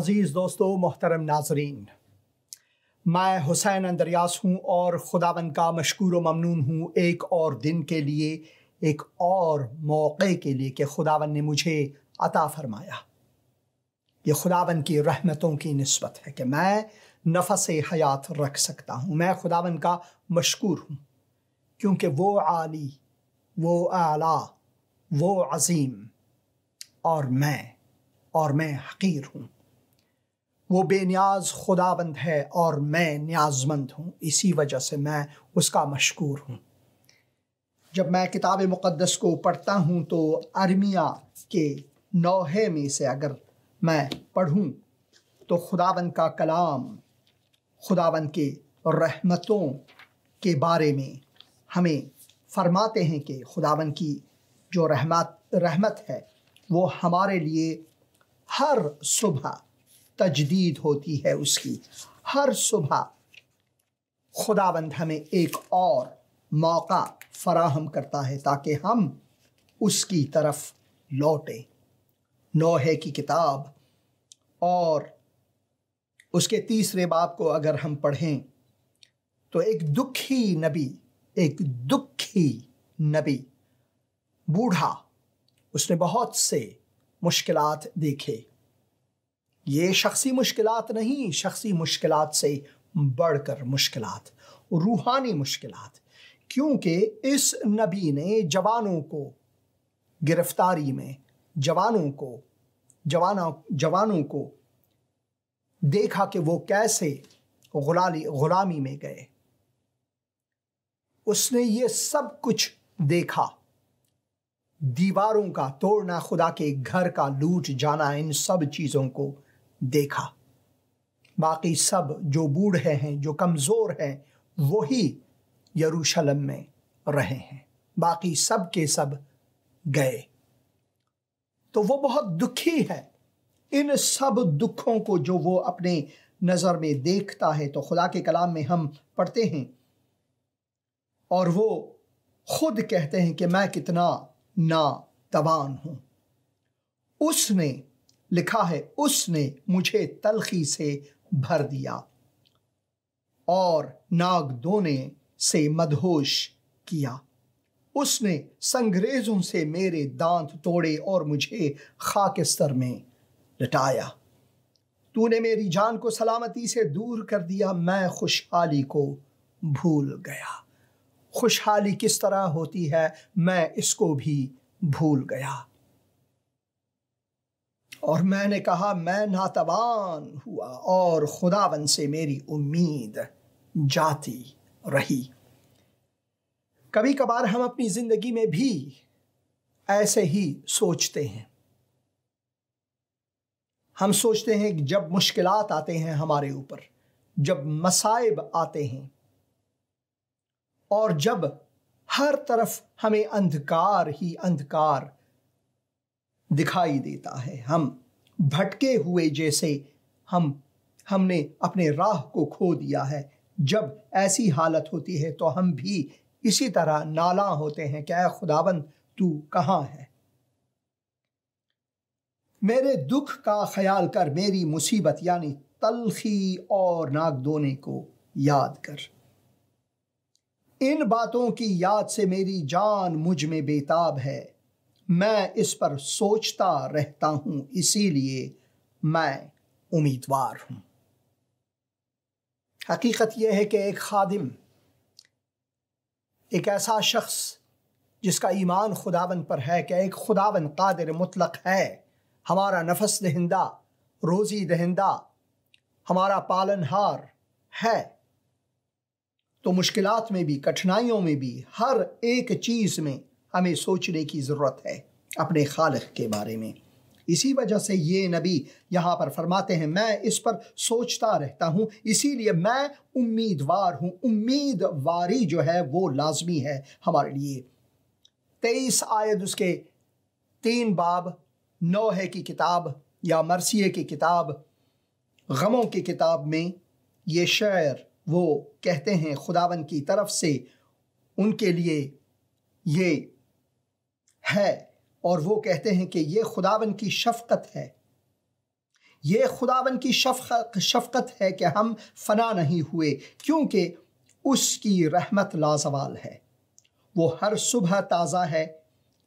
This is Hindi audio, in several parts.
अज़ीज़ दोस्तों मोहतरम नाजरीन मैं हुसैन अंदरियास हूँ और खुदावन का मशकूर व ममनून हूँ एक और दिन के लिए एक और मौक़े के लिए कि खुदावन ने मुझे अता फरमाया ये खुदावन की रहमतों की नस्बत है कि मैं नफस हयात रख सकता हूँ मैं खुदावन का मशकूर हूँ क्योंकि वो आली वो आला वो अजीम और मैं और मैं हकीर हूँ वो बेनियाज खुदाबंद है और मैं न्याजमंद हूँ इसी वजह से मैं उसका मशहूर हूँ जब मैं किताब मुक़दस को पढ़ता हूँ तो अरमिया के नौहे में से अगर मैं पढ़ूँ तो खुदाबन का कलाम खुदाबन के रहमतों के बारे में हमें फरमाते हैं कि खुदावन की जो रहमत रहमत है वो हमारे लिए हर सुबह तजदीद होती है उसकी हर सुबह खुदाबंद हमें एक और मौका फराहम करता है ताकि हम उसकी तरफ लौटें नौहे की किताब और उसके तीसरे बाप को अगर हम पढ़ें तो एक दुखी नबी एक दुखी नबी बूढ़ा उसने बहुत से मुश्किलात देखे ये शख्सी मुश्किल नहीं शख्सी मुश्किल से बढ़कर मुश्किल रूहानी मुश्किल क्योंकि इस नबी ने जवानों को गिरफ्तारी में जवानों को जवाना जवानों को देखा कि वो कैसे गुलाली गुलामी में गए उसने ये सब कुछ देखा दीवारों का तोड़ना खुदा के घर का लूट जाना इन सब चीज़ों को देखा बाकी सब जो बूढ़े हैं जो कमज़ोर हैं वही यरूशलम में रहे हैं बाकी सब के सब गए तो वो बहुत दुखी है इन सब दुखों को जो वो अपने नज़र में देखता है तो खुदा के कलाम में हम पढ़ते हैं और वो खुद कहते हैं कि मैं कितना ना तबान हूँ उसने लिखा है उसने मुझे तलखी से भर दिया और नाग दोने से मदहोश किया उसने संग्रेजों से मेरे दांत तोड़े और मुझे खाकिस्तर में लटाया तूने मेरी जान को सलामती से दूर कर दिया मैं खुशहाली को भूल गया खुशहाली किस तरह होती है मैं इसको भी भूल गया और मैंने कहा मैं नातवान हुआ और खुदावन से मेरी उम्मीद जाती रही कभी कभार हम अपनी ज़िंदगी में भी ऐसे ही सोचते हैं हम सोचते हैं कि जब मुश्किलात आते हैं हमारे ऊपर जब मसाइब आते हैं और जब हर तरफ हमें अंधकार ही अंधकार दिखाई देता है हम भटके हुए जैसे हम हमने अपने राह को खो दिया है जब ऐसी हालत होती है तो हम भी इसी तरह नाला होते हैं क्या खुदाबंद तू कहाँ है मेरे दुख का ख्याल कर मेरी मुसीबत यानी तलखी और नागदोने को याद कर इन बातों की याद से मेरी जान मुझ में बेताब है मैं इस पर सोचता रहता हूं इसीलिए मैं उम्मीदवार हूं हकीकत यह है कि एक खादिम एक ऐसा शख्स जिसका ईमान खुदावन पर है कि एक खुदावन कादिर मुतलक है हमारा नफस दहिंदा रोज़ी दहिंदा हमारा पालनहार है तो मुश्किलात में भी कठिनाइयों में भी हर एक चीज़ में हमें सोचने की ज़रूरत है अपने खालिक के बारे में इसी वजह से ये नबी यहाँ पर फरमाते हैं मैं इस पर सोचता रहता हूँ इसीलिए मैं उम्मीदवार हूँ उम्मीदवारी जो है वो लाजमी है हमारे लिए तेईस आयत उसके तीन बाब नौहे की किताब या मरसिए की किताब गमों की किताब में ये शायर वो कहते हैं खुदावन की तरफ से उनके लिए ये है और वो कहते हैं कि ये खुदावन की शफकत है ये खुदावन की शफकत शफकत है कि हम फना नहीं हुए क्योंकि उसकी रहमत लाजवाल है वो हर सुबह ताज़ा है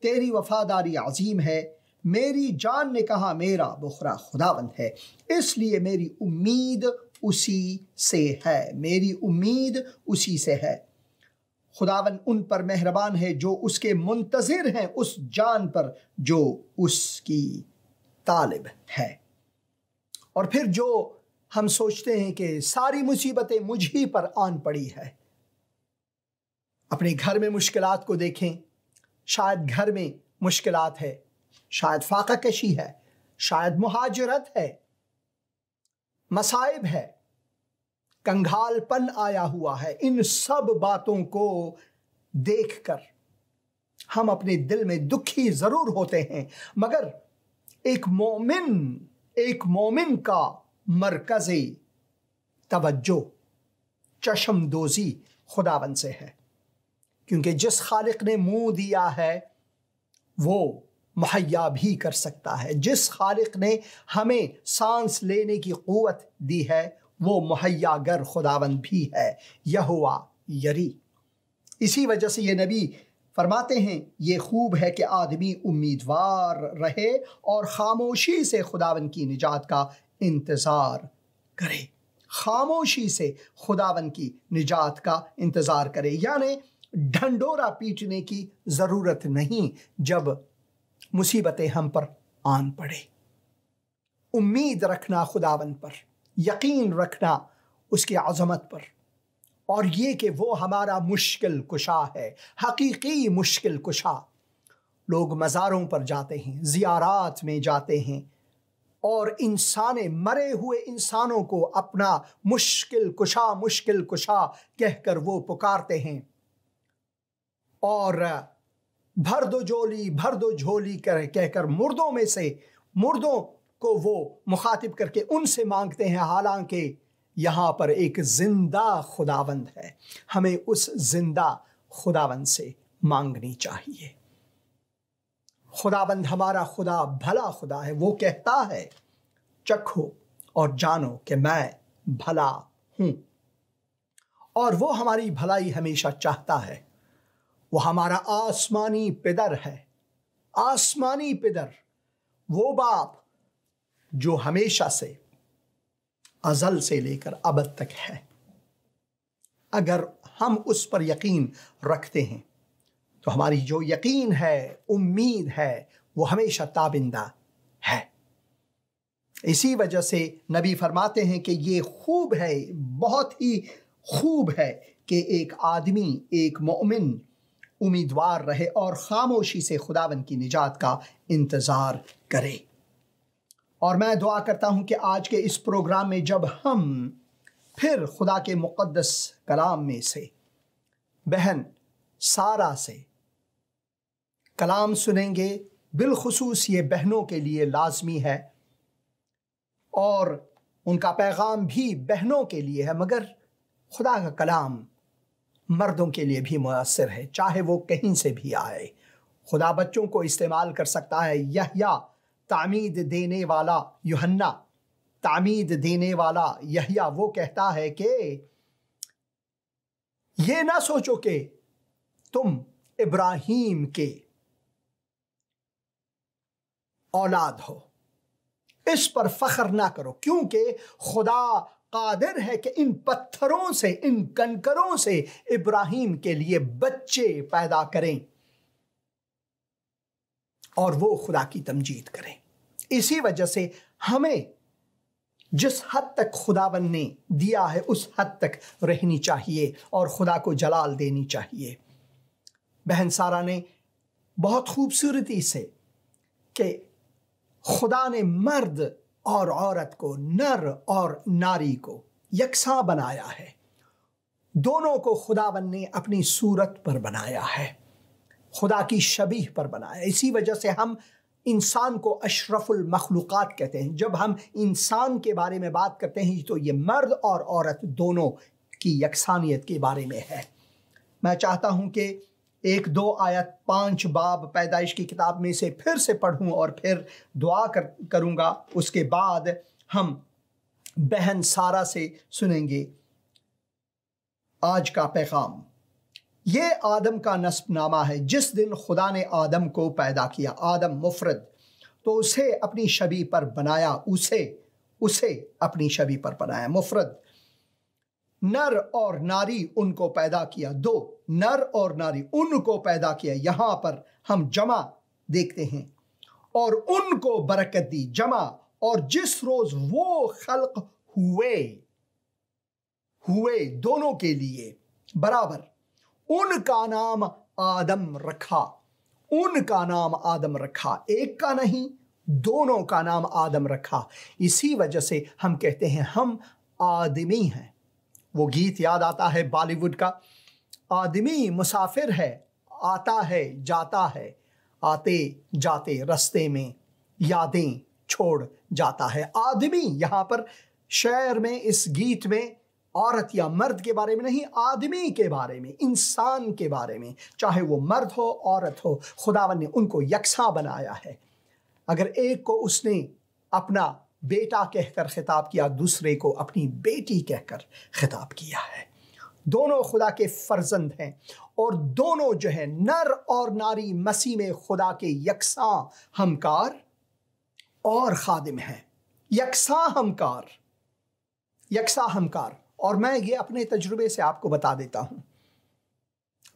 तेरी वफादारी अजीम है मेरी जान ने कहा मेरा बुखरा खुदावन है इसलिए मेरी उम्मीद उसी से है मेरी उम्मीद उसी से है खुदावन उन पर मेहरबान है जो उसके मुंतज़र हैं उस जान पर जो उसकी तालिब है और फिर जो हम सोचते हैं कि सारी मुसीबतें मुझ ही पर आन पड़ी है अपने घर में मुश्किल को देखें शायद घर में मुश्किल है शायद फाका कशी है शायद मुहाजरत है मसाइब है कंगालपन आया हुआ है इन सब बातों को देखकर हम अपने दिल में दुखी जरूर होते हैं मगर एक मोमिन एक मोमिन का मरकजी तवज्जो चशमदोजी खुदाबन से है क्योंकि जिस खालिक ने मुंह दिया है वो मुहैया भी कर सकता है जिस खालिक ने हमें सांस लेने की क़वत दी है वो मुहैया गर खुदावन भी है यह हुआ यरी इसी वजह से ये नबी फरमाते हैं ये खूब है कि आदमी उम्मीदवार रहे और ख़ामोशी से खुदावन की निजात का इंतज़ार करे खामोशी से खुदावन की निजात का इंतज़ार करे यानी ढंडोरा पीटने की ज़रूरत नहीं जब मुसीबतें हम पर आन पड़े उम्मीद रखना खुदावन पर यकीन रखना उसकी आजमत पर और ये कि वो हमारा मुश्किल कुशा है हकीकी मुश्किल कुशा लोग मज़ारों पर जाते हैं ज़ियारात में जाते हैं और इंसान मरे हुए इंसानों को अपना मुश्किल कुशा मुश्किल कुशा कहकर वो पुकारते हैं और भर दो झोली भर दो झोली कर कहकर मुर्दों में से मुर्दों को वो मुखातिब करके उनसे मांगते हैं हालांकि यहाँ पर एक जिंदा खुदावंद है हमें उस जिंदा खुदावंद से मांगनी चाहिए खुदाबंद हमारा खुदा भला खुदा है वो कहता है चखो और जानो कि मैं भला हूं और वो हमारी भलाई हमेशा चाहता है वो हमारा आसमानी पिदर है आसमानी पिदर वो बाप जो हमेशा से अजल से लेकर अब तक है अगर हम उस पर यकीन रखते हैं तो हमारी जो यकीन है उम्मीद है वो हमेशा ताबिंदा है इसी वजह से नबी फरमाते हैं कि ये खूब है बहुत ही खूब है कि एक आदमी एक मोमिन उम्मीदवार रहे और ख़ामोशी से खुदावन की निजात का इंतज़ार करे और मैं दुआ करता हूँ कि आज के इस प्रोग्राम में जब हम फिर खुदा के मुक़दस कलाम में से बहन सारा से कलाम सुनेंगे बिलखसूस ये बहनों के लिए लाजमी है और उनका पैगाम भी बहनों के लिए है मगर खुदा का कलाम मर्दों के लिए भी मुयसर है चाहे वो कहीं से भी आए खुदा बच्चों को इस्तेमाल कर सकता है यह या तामीद देने वाला युहन्ना तामीद देने वाला यहिया वो कहता है कि ये ना सोचो कि तुम इब्राहिम के औलाद हो इस पर फख्र ना करो क्योंकि खुदा कादिर है कि इन पत्थरों से इन कंकरों से इब्राहिम के लिए बच्चे पैदा करें और वो खुदा की तमजीद करें इसी वजह से हमें जिस हद तक खुदावन ने दिया है उस हद तक रहनी चाहिए और खुदा को जलाल देनी चाहिए बहन सारा ने बहुत खूबसूरती से कि खुदा ने मर्द और औरत को नर और नारी को यकसा बनाया है दोनों को खुदावन ने अपनी सूरत पर बनाया है खुदा की शबीह पर बनाया इसी वजह से हम इंसान को अशरफुल मखलूक़ात कहते हैं जब हम इंसान के बारे में बात करते हैं तो ये मर्द और औरत दोनों की यकसानियत के बारे में है मैं चाहता हूँ कि एक दो आयत पांच बाब पैदाइश की किताब में से फिर से पढ़ूँ और फिर दुआ कर करूँगा उसके बाद हम बहन सारा से सुनेंगे आज का पैगाम ये आदम का नामा है जिस दिन खुदा ने आदम को पैदा किया आदम मुफरद तो उसे अपनी शबी पर बनाया उसे उसे अपनी शबी पर बनाया मुफरद नर और नारी उनको पैदा किया दो नर और नारी उनको पैदा किया यहां पर हम जमा देखते हैं और उनको बरकत दी जमा और जिस रोज वो खलक हुए हुए दोनों के लिए बराबर उनका नाम आदम रखा उनका नाम आदम रखा एक का नहीं दोनों का नाम आदम रखा इसी वजह से हम कहते हैं हम आदमी हैं वो गीत याद आता है बॉलीवुड का आदमी मुसाफिर है आता है जाता है आते जाते रस्ते में यादें छोड़ जाता है आदमी यहाँ पर शहर में इस गीत में औरत या मर्द के बारे में नहीं आदमी के बारे में इंसान के बारे में चाहे वो मर्द हो औरत हो खुदावन ने उनको यकसा बनाया है अगर एक को उसने अपना बेटा कहकर खिताब किया दूसरे को अपनी बेटी कहकर खिताब किया है दोनों खुदा के फर्जंद हैं और दोनों जो है नर और नारी मसीह में खुदा के यकसा हमकार और खादिम हैं यकसा हमकार यकसा हमकार और मैं ये अपने तजुर्बे से आपको बता देता हूँ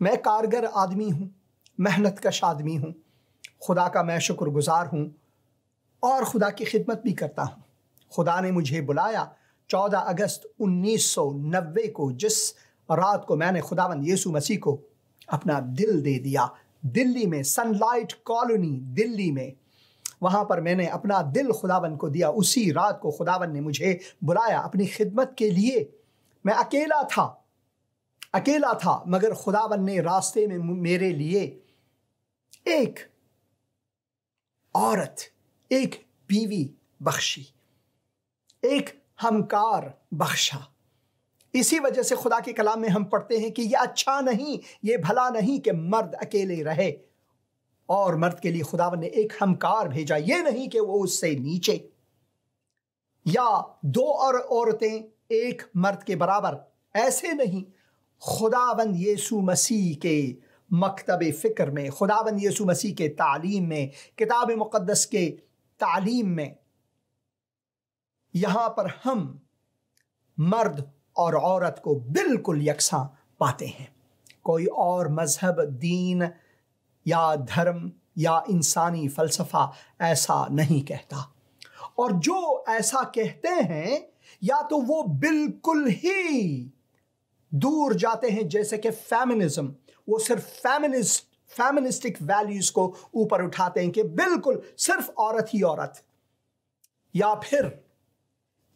मैं कारगर आदमी हूँ मेहनत कश आदमी हूँ खुदा का मैं शुक्रगुजार हूँ और खुदा की खिदमत भी करता हूँ खुदा ने मुझे बुलाया चौदह अगस्त उन्नीस सौ नब्बे को जिस रात को मैंने खुदावंद यीशु मसीह को अपना दिल दे दिया दिल्ली में सनलाइट कॉलोनी दिल्ली में वहाँ पर मैंने अपना दिल खुदावन को दिया उसी रात को खुदावन ने मुझे बुलाया अपनी खिदमत के लिए मैं अकेला था अकेला था मगर खुदावन ने रास्ते में मेरे लिए एक औरत एक बीवी बख्शी एक हमकार बख्शा इसी वजह से खुदा के कलाम में हम पढ़ते हैं कि यह अच्छा नहीं ये भला नहीं कि मर्द अकेले रहे और मर्द के लिए खुदावन ने एक हमकार भेजा यह नहीं कि वो उससे नीचे या दो और औरतें एक मर्द के बराबर ऐसे नहीं खुदाबंद यीशु मसीह के मकतब फ़िक्र में खुदाबंद यीशु मसीह के तालीम में किताब मुक़दस के तालीम में यहाँ पर हम मर्द और औरत को बिल्कुल यकसा पाते हैं कोई और मज़हब दीन या धर्म या इंसानी फ़लसफ़ा ऐसा नहीं कहता और जो ऐसा कहते हैं या तो वो बिल्कुल ही दूर जाते हैं जैसे कि फेमिनिज्म वो सिर्फ फेमिनिस्ट फेमिनिस्टिक वैल्यूज को ऊपर उठाते हैं कि बिल्कुल सिर्फ औरत ही औरत या फिर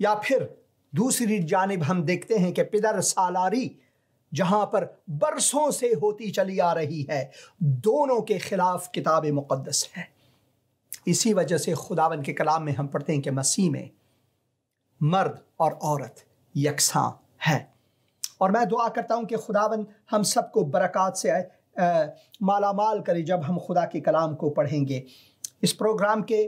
या फिर दूसरी जानब हम देखते हैं कि पिदर सालारी जहां पर बरसों से होती चली आ रही है दोनों के खिलाफ किताब मुक़दस है इसी वजह से खुदावन के कलाम में हम पढ़ते हैं कि मसीह में मर्द और औरत यकसा है और मैं दुआ करता हूँ कि खुदावन हम सबको बरक़ात से मालामाल माला माल करे जब हम खुदा के कलाम को पढ़ेंगे इस प्रोग्राम के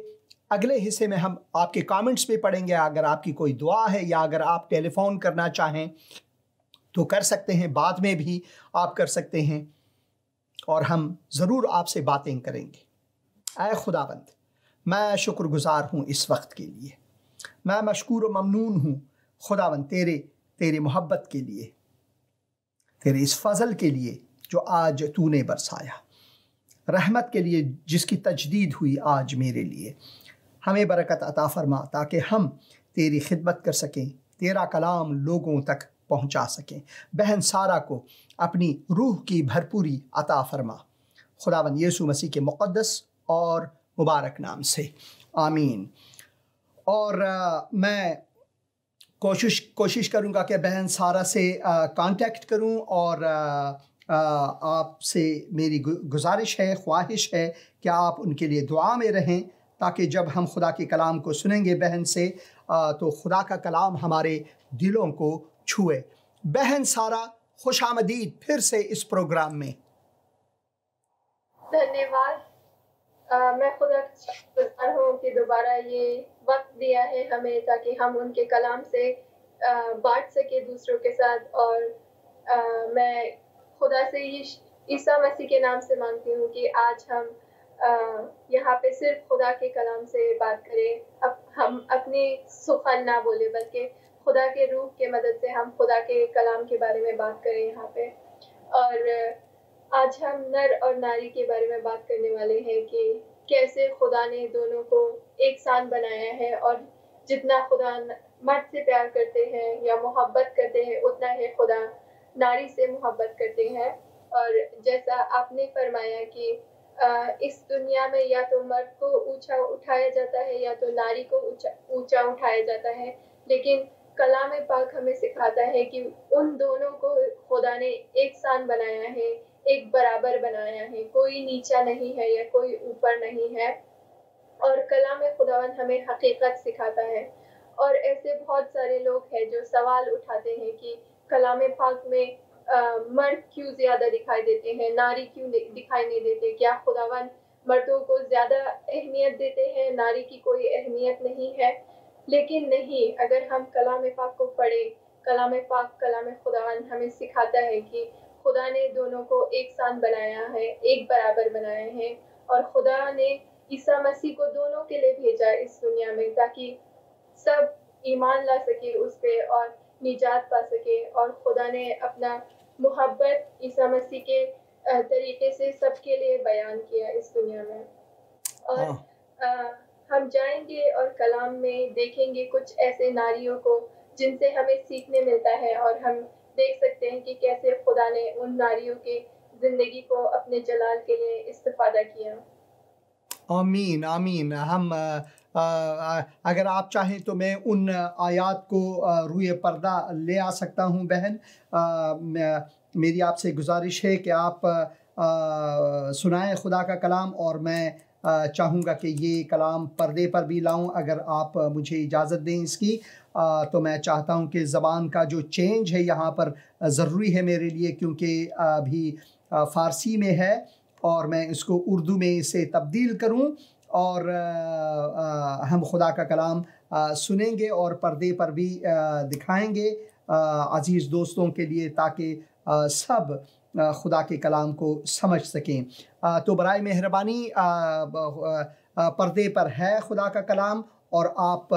अगले हिस्से में हम आपके कमेंट्स भी पढ़ेंगे अगर आपकी कोई दुआ है या अगर आप टेलीफोन करना चाहें तो कर सकते हैं बाद में भी आप कर सकते हैं और हम ज़रूर आपसे बातें करेंगे अय खुदाबंद मैं शुक्रगुजार हूँ इस वक्त के लिए मैं मशकूर ममनून हूँ खुदावन तेरे तेरे मोहब्बत के लिए तेरे इस फजल के लिए जो आज तूने बरसाया रहमत के लिए जिसकी तजदीद हुई आज मेरे लिए हमें बरकत अता फरमा ताकि हम तेरी खिदमत कर सकें तेरा कलाम लोगों तक पहुंचा सकें बहन सारा को अपनी रूह की भरपूरी अता फरमा खुदावन यीशु मसीह के मुक़दस और मुबारक नाम से आमीन और आ, मैं कोशिश कोशिश करूँगा कि बहन सारा से कांटेक्ट करूँ और आपसे मेरी गुजारिश है ख्वाहिश है कि आप उनके लिए दुआ में रहें ताकि जब हम खुदा के कलाम को सुनेंगे बहन से आ, तो खुदा का कलाम हमारे दिलों को छुए बहन सारा खुश फिर से इस प्रोग्राम में धन्यवाद मैं खुदा हूँ कि दोबारा ये वक्त दिया है हमें ताकि हम उनके कलाम से बांट सके दूसरों के साथ और आ, मैं खुदा से ईसा मसीह के नाम से मांगती हूँ कि आज हम यहाँ पे सिर्फ खुदा के कलाम से बात करें अब हम अपनी सुखन ना बोले बल्कि खुदा के रूप के मदद से हम खुदा के कलाम के बारे में बात करें यहाँ पे और आज हम नर और नारी के बारे में बात करने वाले हैं कि कैसे खुदा ने दोनों को एक साथ बनाया है और जितना खुदा मर्द से प्यार करते हैं या मोहब्बत करते हैं उतना ही खुदा नारी से मोहब्बत करते हैं और जैसा आपने फरमाया कि इस दुनिया में या तो मर्द को ऊंचा उठाया जाता है या तो नारी को ऊंचा उठाया जाता है लेकिन कलाम पाक हमें सिखाता है कि उन दोनों को खुदा ने एक साथ बनाया है एक बराबर बनाया है कोई नीचा नहीं है या कोई ऊपर नहीं है और कला में खुदावन हमें हकीकत सिखाता है और ऐसे बहुत सारे लोग हैं जो सवाल उठाते हैं कि कलाम पाक में मर्द क्यों ज़्यादा दिखाई देते हैं नारी क्यों दिखाई नहीं देते क्या खुदावन मर्दों को ज़्यादा अहमियत देते हैं नारी की कोई अहमियत नहीं है लेकिन नहीं अगर हम कलाम पाक को पढ़ें कलाम पाक कलाम खुदावन हमें सिखाता है कि खुदा ने दोनों को एक साथ बनाया है एक बराबर बनाए हैं और खुदा ने ईसा मसीह को दोनों के लिए भेजा इस दुनिया में ताकि सब ईमान ला सके उस पर और निजात पा सके और खुदा ने अपना मोहब्बत ईसा मसीह के तरीके से सबके लिए बयान किया इस दुनिया में और आ, हाँ। हम जाएंगे और कलाम में देखेंगे कुछ ऐसे नारियों को जिनसे हमें सीखने मिलता है और हम देख सकते हैं कि कैसे खुदा ने उन नारियों की जिंदगी को अपने जलाल के लिए इस्तेफादा किया आमीन आमीन हम आ, आ, अगर आप चाहें तो मैं उन आयात को रुए पर्दा ले आ सकता हूं बहन आ, मेरी आपसे गुजारिश है कि आप सुनाएं खुदा का कलाम और मैं चाहूँगा कि ये कलाम पर्दे पर भी लाऊं अगर आप मुझे इजाज़त दें इसकी तो मैं चाहता हूँ कि ज़बान का जो चेंज है यहाँ पर ज़रूरी है मेरे लिए क्योंकि अभी फ़ारसी में है और मैं इसको उर्दू में इसे तब्दील करूँ और हम खुदा का कलाम सुनेंगे और पर्दे पर भी दिखाएंगे अज़ीज़ दोस्तों के लिए ताकि सब खुदा के कलाम को समझ सकें तो बर मेहरबानी पर्दे पर है खुदा का कलाम और आप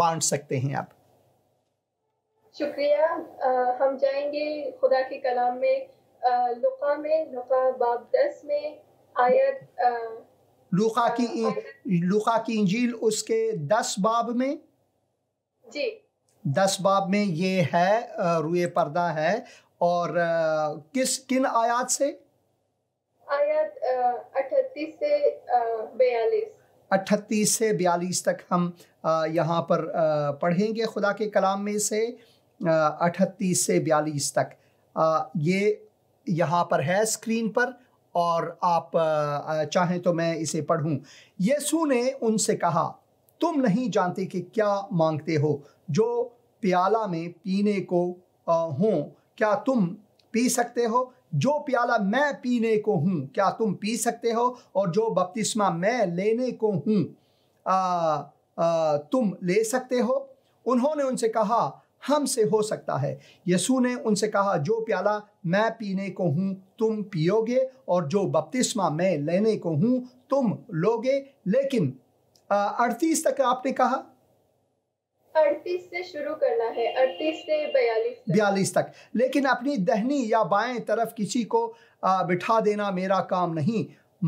बांट सकते हैं आप शुक्रिया आ, हम जाएंगे खुदा के कलाम में आ, लुका में लुका बाब दस में आयत लुका की आयत, लुका की इंजील उसके दस बाब में जी दस बाब में ये है रुए पर्दा है और किस किन आयात से आयात अठतीस से बयालीस अट्ठतीस से बयालीस तक हम यहाँ पर पढ़ेंगे खुदा के कलाम में से अठतीस से बयालीस तक ये यहाँ पर है स्क्रीन पर और आप चाहें तो मैं इसे पढ़ूँ यीशु ने उनसे कहा तुम नहीं जानते कि क्या मांगते हो जो प्याला में पीने को हों क्या तुम पी सकते हो जो प्याला मैं पीने को हूँ क्या तुम पी सकते हो और जो बपतिस्मा मैं लेने को हूँ तुम ले सकते हो उन्होंने उनसे कहा हमसे हो सकता है यसु ने उनसे कहा जो प्याला मैं पीने को हूँ तुम पियोगे और जो बपतिस्मा मैं लेने को हूँ तुम लोगे लेकिन अड़तीस तक आपने कहा अड़तीस से शुरू करना है अड़तीस से बयालीस बयालीस तक लेकिन अपनी दहनी या बाएं तरफ किसी को बिठा देना मेरा काम नहीं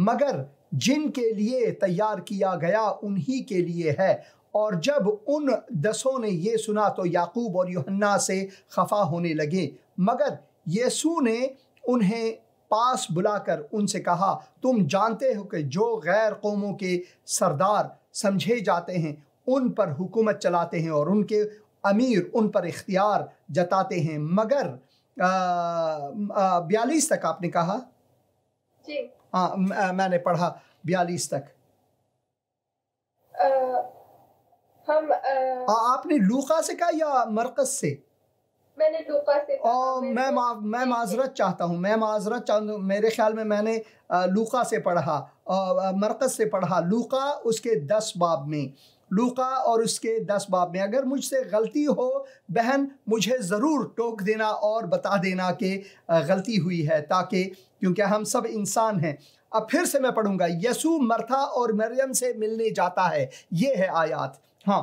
मगर जिनके लिए तैयार किया गया उन्हीं के लिए है और जब उन दसों ने ये सुना तो याकूब और योहन्ना से खफा होने लगे मगर यीशु ने उन्हें पास बुलाकर उनसे कहा तुम जानते हो कि जो गैर कौमों के सरदार समझे जाते हैं उन पर हुकूमत चलाते हैं और उनके अमीर उन पर इख्तियार जताते हैं मगर बयालीस तक आपने कहा हाँ मैंने पढ़ा बयालीस तक आ, हम आ, आपने लूका से कहा या मरकज से मैंने लूका से और मैं मा, मैं माजरत चाहता हूँ मैं माजरत चाहता हूँ मेरे ख्याल में मैंने लूका से पढ़ा मरकज से पढ़ा लूका उसके दस बाब में लूका और उसके दस बाब में अगर मुझसे गलती हो बहन मुझे ज़रूर टोक देना और बता देना कि गलती हुई है ताकि क्योंकि हम सब इंसान हैं अब फिर से मैं पढ़ूंगा यसु मरथा और मरियम से मिलने जाता है ये है आयात हाँ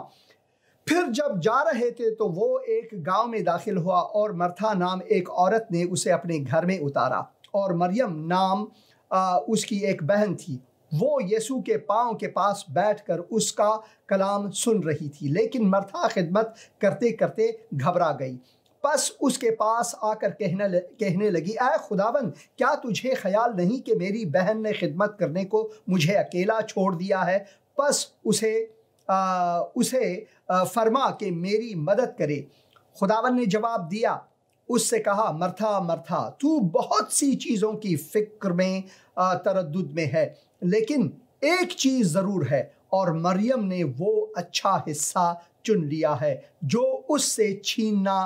फिर जब जा रहे थे तो वो एक गांव में दाखिल हुआ और मरथा नाम एक औरत ने उसे अपने घर में उतारा और मरियम नाम आ, उसकी एक बहन थी वो यसु के पाँव के पास बैठकर उसका कलाम सुन रही थी लेकिन मरथा खिदमत करते करते घबरा गई बस उसके पास आकर कहने कहने लगी अः खुदावन क्या तुझे ख्याल नहीं कि मेरी बहन ने खिदमत करने को मुझे अकेला छोड़ दिया है बस उसे आ, उसे आ, फरमा कि मेरी मदद करे खुदावन ने जवाब दिया उससे कहा मरथा मरथा तू बहुत सी चीज़ों की फ़िक्र में तरद में है लेकिन एक चीज जरूर है और मरियम ने वो अच्छा हिस्सा चुन लिया है जो उससे छीनना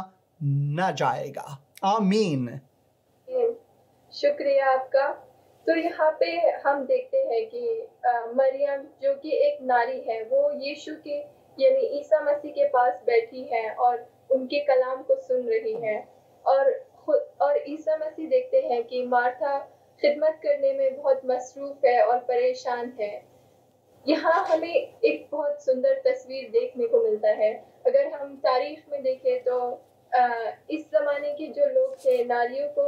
न जाएगा आमीन हम्म, शुक्रिया आपका तो यहाँ पे हम देखते हैं कि मरियम जो कि एक नारी है वो यीशु के यानी ईसा मसीह के पास बैठी है और उनके कलाम को सुन रही है और और ईसा मसीह देखते हैं कि मार्था खिदमत करने में बहुत मसरूफ़ है और परेशान है यहाँ हमें एक बहुत सुंदर तस्वीर देखने को मिलता है अगर हम तारीख में देखें तो आ, इस ज़माने के जो लोग थे नारियों को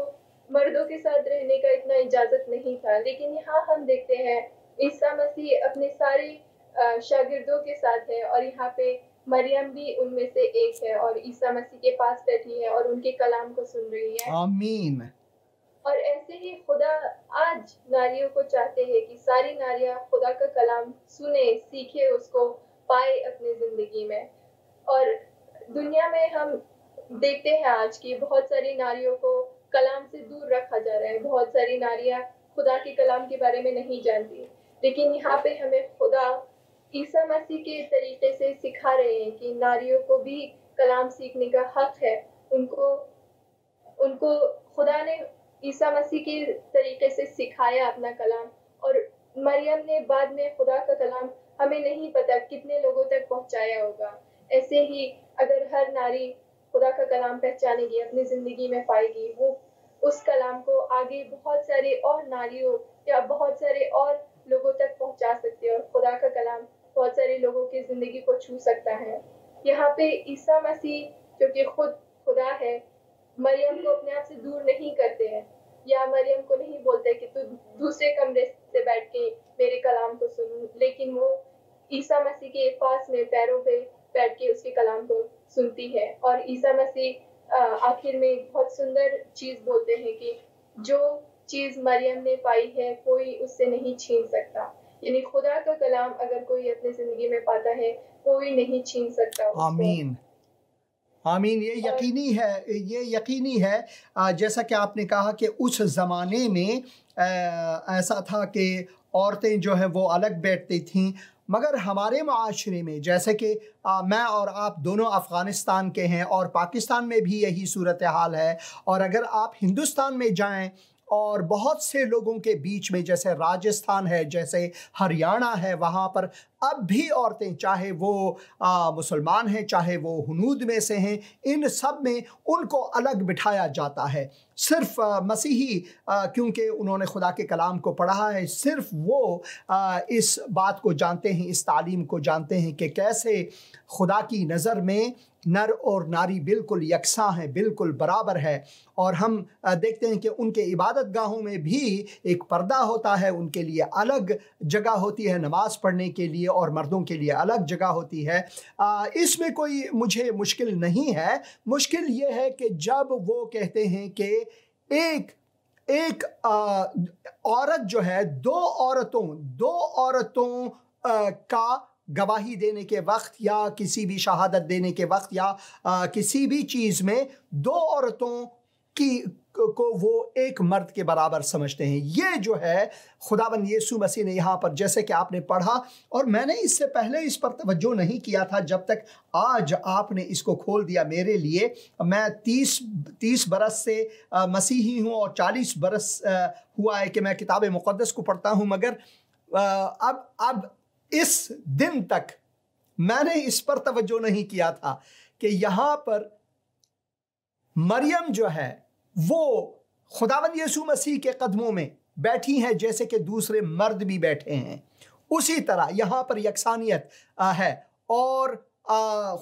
मर्दों के साथ रहने का इतना इजाज़त नहीं था लेकिन यहाँ हम देखते हैं ईसा मसीह अपने सारे शागिर्दों के साथ है और यहाँ पे मरियम भी उनमें से एक है और ईसा मसीह के पास बैठी है और उनके कलाम को सुन रही है आमीन और ऐसे ही खुदा आज नारियों को चाहते हैं कि सारी नारियां खुदा का कलाम सुने सीखे उसको पाए अपनी ज़िंदगी में और दुनिया में हम देखते हैं आज की बहुत सारी नारियों को कलाम से दूर रखा जा रहा है बहुत सारी नारियां खुदा के कलाम के बारे में नहीं जानती लेकिन यहाँ पे हमें खुदा ईसा मसीह के तरीके से सिखा रहे हैं कि नारियों को भी कलाम सीखने का हक है उनको उनको खुदा ने ईसा मसीह के तरीके से सिखाया अपना कलाम और मरियम ने बाद में खुदा का कलाम हमें नहीं पता कितने लोगों तक पहुंचाया होगा ऐसे ही अगर हर नारी खुदा का कलाम पहचानेगी अपनी ज़िंदगी में पाएगी वो उस कलाम को आगे बहुत सारे और नारियों या बहुत सारे और लोगों तक पहुंचा सकते है और खुदा का कलाम बहुत सारे लोगों की ज़िंदगी को छू सकता है यहाँ पे ईसा मसीह जो कि खुद खुदा है मरियम को अपने आप से दूर नहीं करते हैं या मरियम को नहीं बोलते कि तू दूसरे कमरे से बैठ के मेरे कलाम को सुन लेकिन वो ईसा मसीह के पास में पैरों पे बैठ के उसके कलाम को सुनती है और ईसा मसीह आखिर में बहुत सुंदर चीज बोलते हैं कि जो चीज मरियम ने पाई है कोई उससे नहीं छीन सकता यानी खुदा का कलाम अगर कोई अपनी जिंदगी में पाता है कोई नहीं छीन सकता आमीन आमीन ये यकीनी है ये यकीनी है जैसा कि आपने कहा कि उस ज़माने में ऐसा था कि औरतें जो हैं वो अलग बैठती थीं मगर हमारे माशरे में जैसे कि मैं और आप दोनों अफ़गानिस्तान के हैं और पाकिस्तान में भी यही सूरत हाल है और अगर आप हिंदुस्तान में जाएं और बहुत से लोगों के बीच में जैसे राजस्थान है जैसे हरियाणा है वहाँ पर अब भी औरतें चाहे वो मुसलमान हैं चाहे वो हनूद में से हैं इन सब में उनको अलग बिठाया जाता है सिर्फ आ, मसीही क्योंकि उन्होंने खुदा के कलाम को पढ़ा है सिर्फ वो आ, इस बात को जानते हैं इस तालीम को जानते हैं कि कैसे खुदा की नज़र में नर और नारी बिल्कुल यकसा हैं बिल्कुल बराबर है और हम देखते हैं कि उनके इबादत गाहों में भी एक पर्दा होता है उनके लिए अलग जगह होती है नमाज़ पढ़ने के लिए और मर्दों के लिए अलग जगह होती है इसमें कोई मुझे मुश्किल नहीं है मुश्किल ये है कि जब वो कहते हैं कि एक एक आ, औरत जो है दो औरतों दो औरतों आ, का गवाही देने के वक्त या किसी भी शहादत देने के वक्त या आ, किसी भी चीज़ में दो औरतों की को वो एक मर्द के बराबर समझते हैं ये जो है खुदावन यीशु मसीह ने यहाँ पर जैसे कि आपने पढ़ा और मैंने इससे पहले इस पर तवज्जो नहीं किया था जब तक आज आपने इसको खोल दिया मेरे लिए मैं तीस तीस बरस से मसीही हूँ और चालीस बरस हुआ है कि मैं किताब मुक़दस को पढ़ता हूँ मगर अब अब इस दिन तक मैंने इस पर तवज्जो नहीं किया था कि यहां पर मरियम जो है वो खुदावंद यसु मसीह के कदमों में बैठी हैं जैसे कि दूसरे मर्द भी बैठे हैं उसी तरह यहां पर यकसानियत है और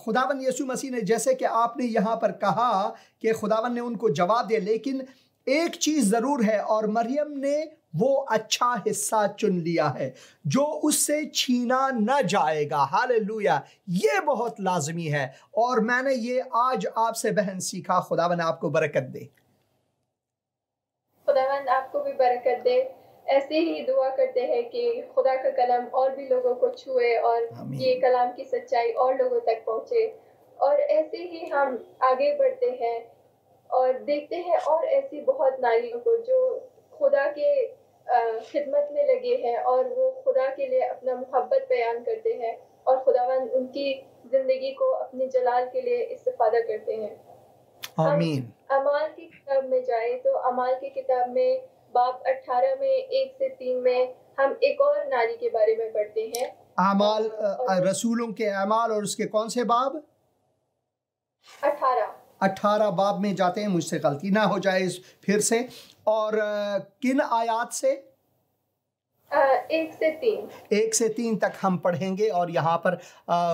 खुदावन यसु मसीह ने जैसे कि आपने यहां पर कहा कि खुदावन ने उनको जवाब दिया लेकिन एक चीज़ ज़रूर है और मरियम ने वो अच्छा हिस्सा चुन लिया है जो उससे छीना न जाएगा हाल ये बहुत लाजमी है और मैंने ये आज आपसे बहन सीखा खुदा खुदावन आपको बरकत दे खुदावंद आपको भी बरकत दे ऐसे ही दुआ करते हैं कि खुदा का कलम और भी लोगों को छुए और ये कलाम की सच्चाई और लोगों तक पहुंचे और ऐसे ही हम आगे बढ़ते हैं और देखते हैं और ऐसी बहुत नारियों को जो खुदा के खिदमत में लगे हैं और वो खुदा के लिए अपना मोहब्बत बयान करते हैं और खुदावन उनकी ज़िंदगी को अपने जलाल के लिए इस्तेफादा करते हैं आमीन अमाल की किताब में जाए तो अमाल की किताब में बाप 18 में एक से तीन में हम एक और नारी के बारे में पढ़ते हैं अमाल रसूलों के अमाल और उसके कौन से बाब अठारह अठारह बाब में जाते हैं मुझसे गलती ना हो जाए फिर से और किन आयात से एक से तीन एक से तीन तक हम पढ़ेंगे और यहाँ पर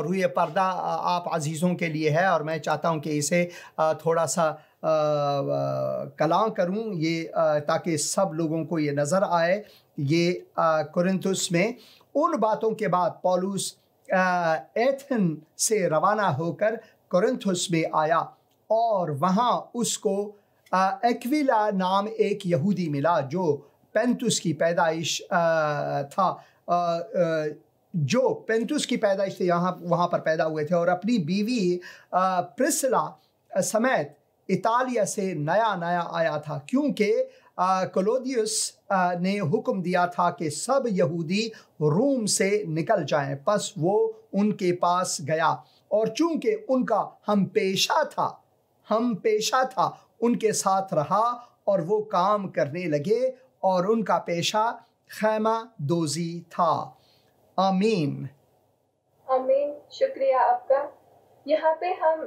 रुए पर्दा आप अजीज़ों के लिए है और मैं चाहता हूँ कि इसे थोड़ा सा कलाम करूँ ये ताकि सब लोगों को ये नज़र आए ये कुरंतुस में उन बातों के बाद पॉलूस एथन से रवाना होकर कुरंथुस में आया और वहाँ उसको एक्विला नाम एक यहूदी मिला जो पेंतुस की पैदाइश था जो पेंतुस की पैदाइश से यहाँ वहाँ पर पैदा हुए थे और अपनी बीवी प्रिसला समेत इतालिया से नया नया आया था क्योंकि कलोदियस ने हुक्म दिया था कि सब यहूदी रोम से निकल जाएं बस वो उनके पास गया और चूंकि उनका हम पेशा था हम पेशा था उनके साथ रहा और वो काम करने लगे और उनका पेशा खैमा दोजी था आमीन आमीन शुक्रिया आपका यहाँ पे हम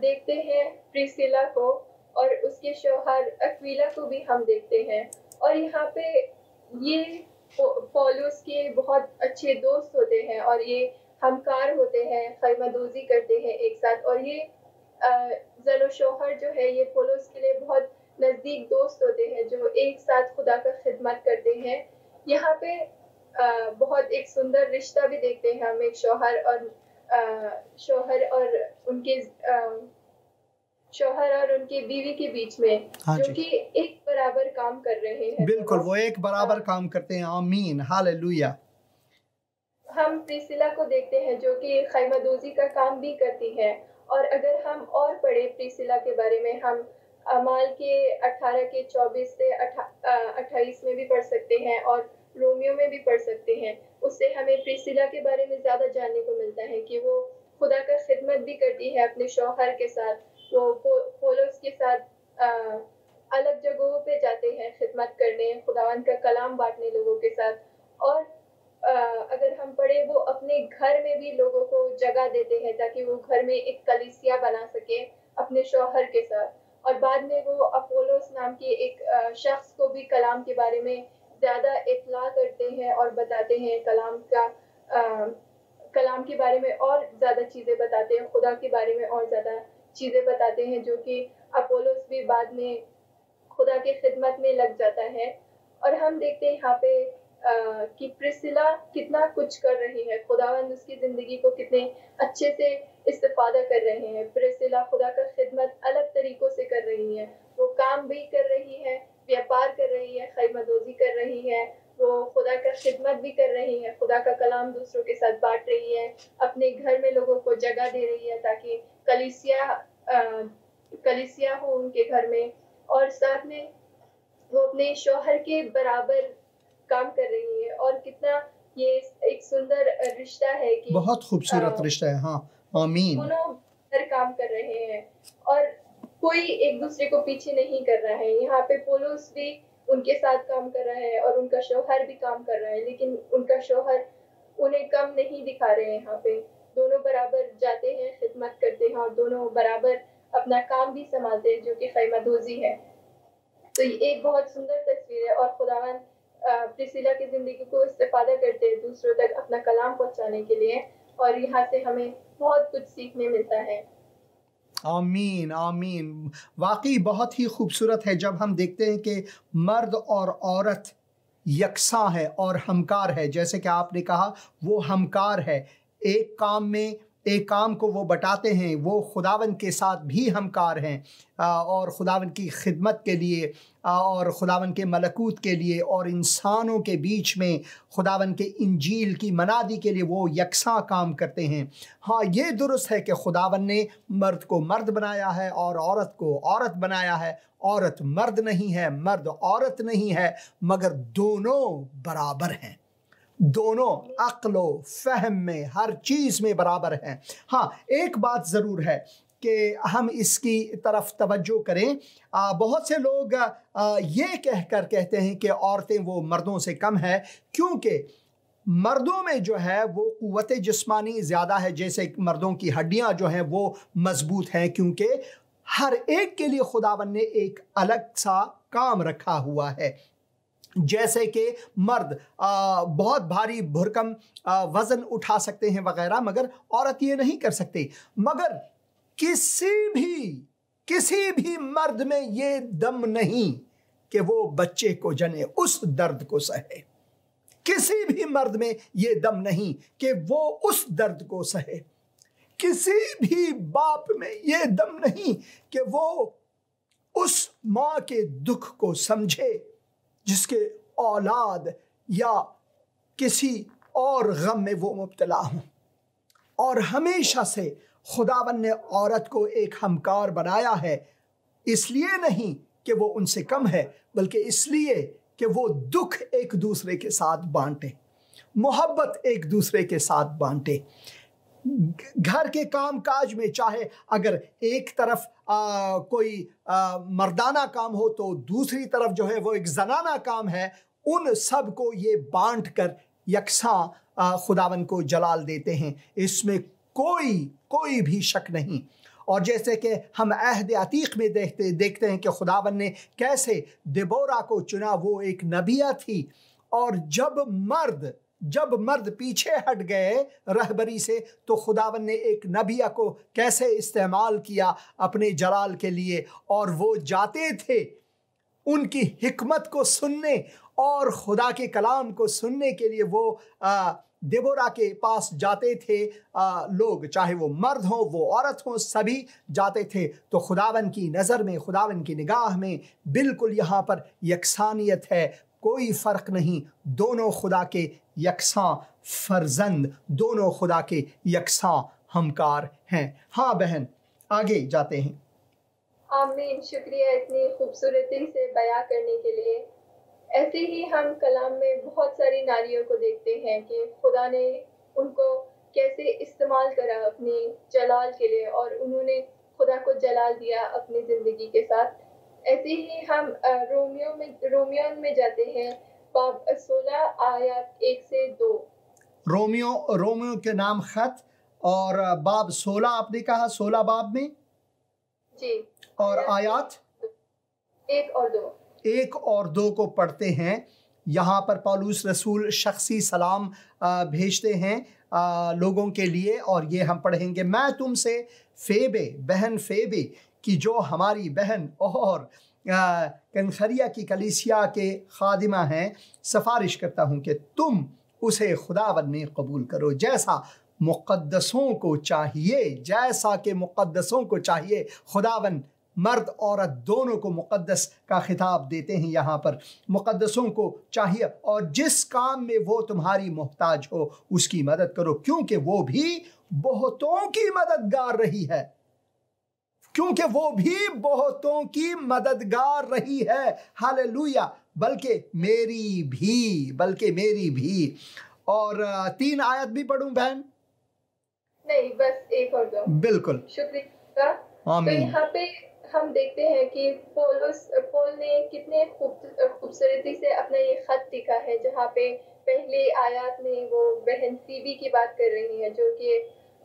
देखते हैं प्रिसिला को और उसके शोहर अक्वीला को भी हम देखते हैं और यहाँ पे ये पॉलुस के बहुत अच्छे दोस्त होते हैं और ये हमकार होते हैं खैमा दोजी करते हैं एक साथ और ये शोहर जो है ये पोलोस के लिए बहुत नज़दीक दोस्त होते हैं जो एक साथ खुदा का खिदमत करते हैं यहाँ पे बहुत एक सुंदर रिश्ता भी देखते हैं हम एक शोहर और शोहर और उनके शोहर और उनकी बीवी के बीच में हाँ जो कि एक बराबर काम कर रहे हैं तो बिल्कुल तो वो एक बराबर काम करते हैं आमीन हालेलुया हम प्रिसिला को देखते हैं जो कि खैमदोजी का काम भी करती है और अगर हम और पढ़े प्रिसिला के बारे में हम अमाल के 18 के 24 से 28 में भी पढ़ सकते हैं और रोमियो में भी पढ़ सकते हैं उससे हमें प्रिसिला के बारे में ज़्यादा जानने को मिलता है कि वो खुदा का खिदमत भी करती है अपने शौहर के साथ वो पोलोस के साथ अलग जगहों पे जाते हैं खिदमत करने खुदावन का कलाम बांटने लोगों के साथ और अगर हम पढ़े वो अपने घर में भी लोगों को जगह देते हैं ताकि वो घर में एक कलिसिया बना सके अपने शौहर के साथ और बाद में वो अपोलोस नाम के एक शख्स को भी कलाम के बारे में ज़्यादा इतला करते हैं और बताते हैं कलाम का आ, कलाम के बारे में और ज़्यादा चीज़ें बताते हैं खुदा के बारे में और ज़्यादा चीज़ें बताते हैं जो कि अपोलोस भी बाद में खुदा के खिदमत में लग जाता है और हम देखते हैं यहाँ पे कि प्रिसिला कितना कुछ कर रही है खुदावंद उसकी ज़िंदगी को कितने अच्छे से इस्तेफादा कर रहे हैं प्रिसिला खुदा का खिदमत अलग तरीक़ों से कर रही है वो काम भी कर रही है व्यापार कर रही है खैमदोजी कर रही है वो खुदा का खिदमत भी कर रही है खुदा का कलाम दूसरों के साथ बांट रही है अपने घर में लोगों को जगह दे रही है ताकि कलिसिया कलिसिया हो उनके घर में और साथ में वो अपने शोहर के बराबर काम कर रही है और कितना ये एक सुंदर रिश्ता है कि बहुत खूबसूरत रिश्ता है हाँ आमीन दोनों काम कर रहे हैं और कोई एक दूसरे को पीछे नहीं कर रहा है यहाँ पे पोलोस भी उनके साथ काम कर रहा है और उनका शोहर भी काम कर रहा है लेकिन उनका शोहर उन्हें कम नहीं दिखा रहे हैं यहाँ पे दोनों बराबर जाते हैं खिदमत करते हैं और दोनों बराबर अपना काम भी संभालते हैं जो कि खैमा है तो ये एक बहुत सुंदर तस्वीर है और खुदावन प्रिसिला की ज़िंदगी को इस्तेफादा करते हैं दूसरों तक अपना कलाम पहुँचाने के लिए और यहाँ से हमें बहुत कुछ सीखने मिलता है आमीन आमीन वाकई बहुत ही खूबसूरत है जब हम देखते हैं कि मर्द और औरत यकसा है और हमकार है जैसे कि आपने कहा वो हमकार है एक काम में एक काम को वो बटाते हैं वो खुदावन के साथ भी हमकार हैं और खुदावन की खिदमत के लिए और खुदावन के मलकूत के लिए और इंसानों के बीच में खुदावन के इंजील की मनादी के लिए वो यकसा काम करते हैं हाँ ये दुरुस्त है कि खुदावन ने मर्द को मर्द बनाया है और औरत को औरत बनाया है औरत मर्द नहीं है मर्द औरत नहीं है मगर दोनों बराबर हैं दोनों अक्लो फहम में हर चीज़ में बराबर हैं हाँ एक बात ज़रूर है कि हम इसकी तरफ तवज्जो करें आ, बहुत से लोग आ, ये कहकर कहते हैं कि औरतें वो मर्दों से कम है क्योंकि मर्दों में जो है वो क़वत जिस्मानी ज़्यादा है जैसे मर्दों की हड्डियाँ जो हैं वो मज़बूत हैं क्योंकि हर एक के लिए खुदावन ने एक अलग सा काम रखा हुआ है जैसे कि मर्द आ, बहुत भारी भुरकम वज़न उठा सकते हैं वगैरह मगर औरत ये नहीं कर सकती मगर किसी भी किसी भी मर्द में ये दम नहीं कि वो बच्चे को जने उस दर्द को सहे किसी भी मर्द में ये दम नहीं कि वो उस दर्द को सहे किसी भी बाप में ये दम नहीं कि वो उस माँ के दुख को समझे जिसके औलाद या किसी और गम में वो मुबतला हों और हमेशा से खुदावन ने औरत को एक हमकार बनाया है इसलिए नहीं कि वो उनसे कम है बल्कि इसलिए कि वो दुख एक दूसरे के साथ बांटें मोहब्बत एक दूसरे के साथ बांटें घर के काम काज में चाहे अगर एक तरफ आ, कोई आ, मर्दाना काम हो तो दूसरी तरफ जो है वो एक जनाना काम है उन सब को ये बांट कर यकसा खुदावन को जलाल देते हैं इसमें कोई कोई भी शक नहीं और जैसे कि हम अहद अतीक में देखते देखते हैं कि खुदावन ने कैसे देबोरा को चुना वो एक नबिया थी और जब मर्द जब मर्द पीछे हट गए रहबरी से तो खुदावन ने एक नबिया को कैसे इस्तेमाल किया अपने जलाल के लिए और वो जाते थे उनकी हिकमत को सुनने और खुदा के कलाम को सुनने के लिए वो आ, देबोरा के पास जाते थे आ, लोग चाहे वो मर्द हों वो औरत हों सभी जाते थे तो खुदावन की नज़र में खुदावन की निगाह में बिल्कुल यहाँ पर यकसानियत है कोई फ़र्क नहीं दोनों खुदा के यकसा फर्जंद दोनों खुदा के यकसा हमकार हैं हाँ बहन आगे जाते हैं आमीन शुक्रिया इतनी खूबसूरती से बयां करने के लिए ऐसे ही हम कलाम में बहुत सारी नारियों को देखते हैं कि खुदा ने उनको कैसे इस्तेमाल करा अपने जलाल के लिए और उन्होंने खुदा को जलाल दिया अपनी ज़िंदगी के साथ ऐसे ही हम रोमियो में रोमियो में जाते हैं बाब सोलह आयत एक से दो रोमियो रोमियो के नाम खत और बाब सोलह आपने कहा सोलह बाब में जी और आयत एक और दो एक और दो को पढ़ते हैं यहाँ पर पालूस रसूल शख्सी सलाम भेजते हैं लोगों के लिए और ये हम पढ़ेंगे मैं तुमसे फेबे बहन फेबे कि जो हमारी बहन और कनखरिया की कलीसिया के खादिमा हैं सफारिश करता हूँ कि तुम उसे खुदावन में कबूल करो जैसा मुक़दसों को चाहिए जैसा कि मुक़दसों को चाहिए खुदावन मर्द औरत दोनों को मुक़दस का खिताब देते हैं यहाँ पर मुक़दसों को चाहिए और जिस काम में वो तुम्हारी मोहताज हो उसकी मदद करो क्योंकि वो भी बहुतों की मददगार रही है क्योंकि वो भी बहुतों की मददगार रही है हाल बल्कि मेरी भी बल्कि मेरी भी और तीन आयत भी पढ़ू बहन नहीं बस एक और दो बिल्कुल शुक्रिया तो यहाँ पे हम देखते हैं कि पोलस पोल ने कितने खूबसूरती से अपना ये खत लिखा है जहाँ पे पहले आयात में वो बहन सीबी की बात कर रही है जो कि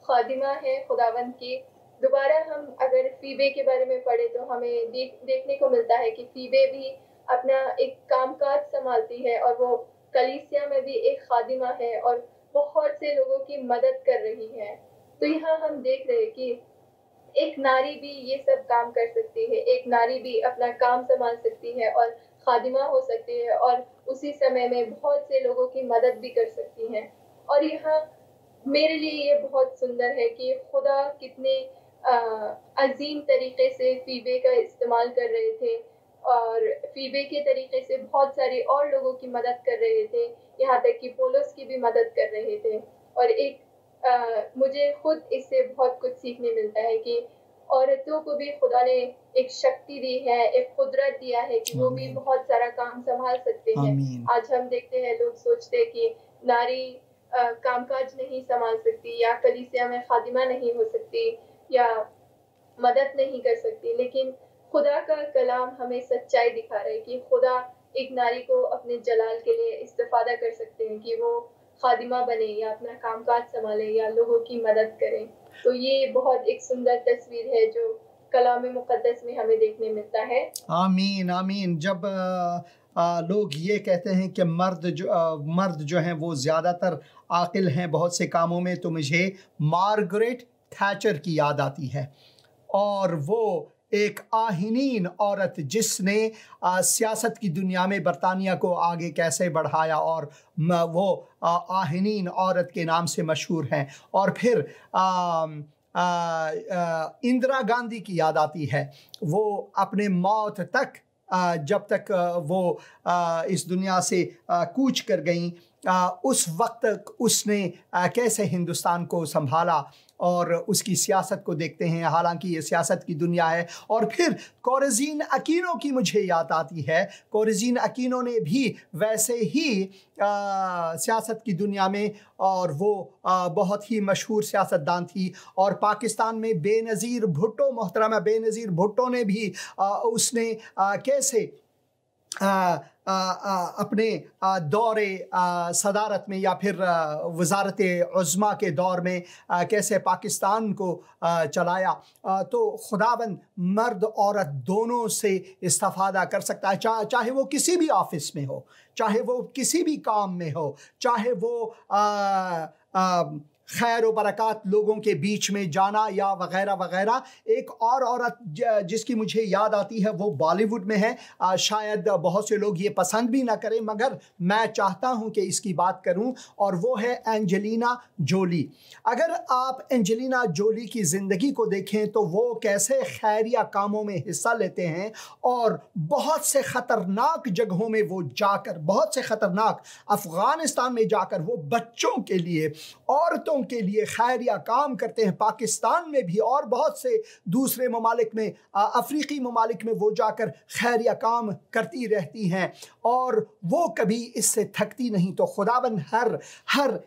खादिमा है खुदावंत की दोबारा हम अगर फीबे के बारे में पढ़े तो हमें देख, देखने को मिलता है कि फीबे भी अपना एक कामकाज संभालती है और वो कलीसिया में भी एक खादिमा है और बहुत से लोगों की मदद कर रही है तो यहाँ हम देख रहे हैं कि एक नारी भी ये सब काम कर सकती है एक नारी भी अपना काम संभाल सकती है और खादिमा हो सकती है और उसी समय में बहुत से लोगों की मदद भी कर सकती है और यहाँ मेरे लिए ये बहुत सुंदर है कि खुदा कितने अजीम तरीके से फीबे का इस्तेमाल कर रहे थे और फीबे के तरीके से बहुत सारे और लोगों की मदद कर रहे थे यहाँ तक कि पोलोस की भी मदद कर रहे थे और एक आ, मुझे खुद इससे बहुत कुछ सीखने मिलता है कि औरतों को भी खुदा ने एक शक्ति दी है एक कुदरत दिया है कि वो भी बहुत सारा काम संभाल सकते हैं आज हम देखते हैं लोग सोचते हैं कि नारी कामकाज नहीं संभाल सकती या कलीसिया में खादिमा नहीं हो सकती या मदद नहीं कर सकती लेकिन खुदा का कलाम हमें सच्चाई दिखा रहा है कि खुदा एक नारी को अपने जलाल के लिए इस्तेफादा कर सकते हैं कि वो खादिमा बने या अपना कामकाज संभालें या लोगों की मदद करें तो ये बहुत एक सुंदर तस्वीर है जो कलाम मुकदस में हमें देखने मिलता है आमीन आमीन जब आ, लोग ये कहते हैं कि मर्द जो आ, मर्द जो हैं वो ज़्यादातर आकिल हैं बहुत से कामों में तो मुझे मार्गरेट थैचर की याद आती है और वो एक आहिनीन औरत जिसने आ, सियासत की दुनिया में बरतानिया को आगे कैसे बढ़ाया और वो आ, आहिनीन औरत के नाम से मशहूर हैं और फिर आ, इंदिरा गांधी की याद आती है वो अपने मौत तक जब तक वो इस दुनिया से कूच कर गई उस वक्त उसने कैसे हिंदुस्तान को संभाला और उसकी सियासत को देखते हैं हालांकि ये सियासत की दुनिया है और फिर कोरजीन अकीनो की मुझे याद आती है कोरजीन अकीनो ने भी वैसे ही सियासत की दुनिया में और वो आ, बहुत ही मशहूर सियासतदान थी और पाकिस्तान में बेनज़ीर भुट्टो मोहतरमा बेनज़ीर भुट्टो ने भी आ, उसने आ, कैसे अपने दौरे सदारत में या फिर वजारत उज़मा के दौर में कैसे पाकिस्तान को चलाया तो खुदाबंद मर्द औरत दोनों से इस्तफादा कर सकता है चा, चाहे वो किसी भी ऑफिस में हो चाहे वो किसी भी काम में हो चाहे वो आ, आ, खैर बरक़ात लोगों के बीच में जाना या वगैरह वगैरह एक और औरत जिसकी मुझे याद आती है वो बॉलीवुड में है आ, शायद बहुत से लोग ये पसंद भी ना करें मगर मैं चाहता हूँ कि इसकी बात करूँ और वो है एंजेलिना जोली अगर आप एंजेलिना जोली की ज़िंदगी को देखें तो वो कैसे खैरिया कामों में हिस्सा लेते हैं और बहुत से ख़तरनाक जगहों में वो जाकर बहुत से ख़तरनाक अफ़गानिस्तान में जाकर वो बच्चों के लिए औरतों लोगों के लिए खैर या काम करते हैं पाकिस्तान में भी और बहुत से दूसरे ममालिक में अफ्रीकी ममालिक में वो जाकर खैर या काम करती रहती हैं और वो कभी इससे थकती नहीं तो खुदाबंद हर हर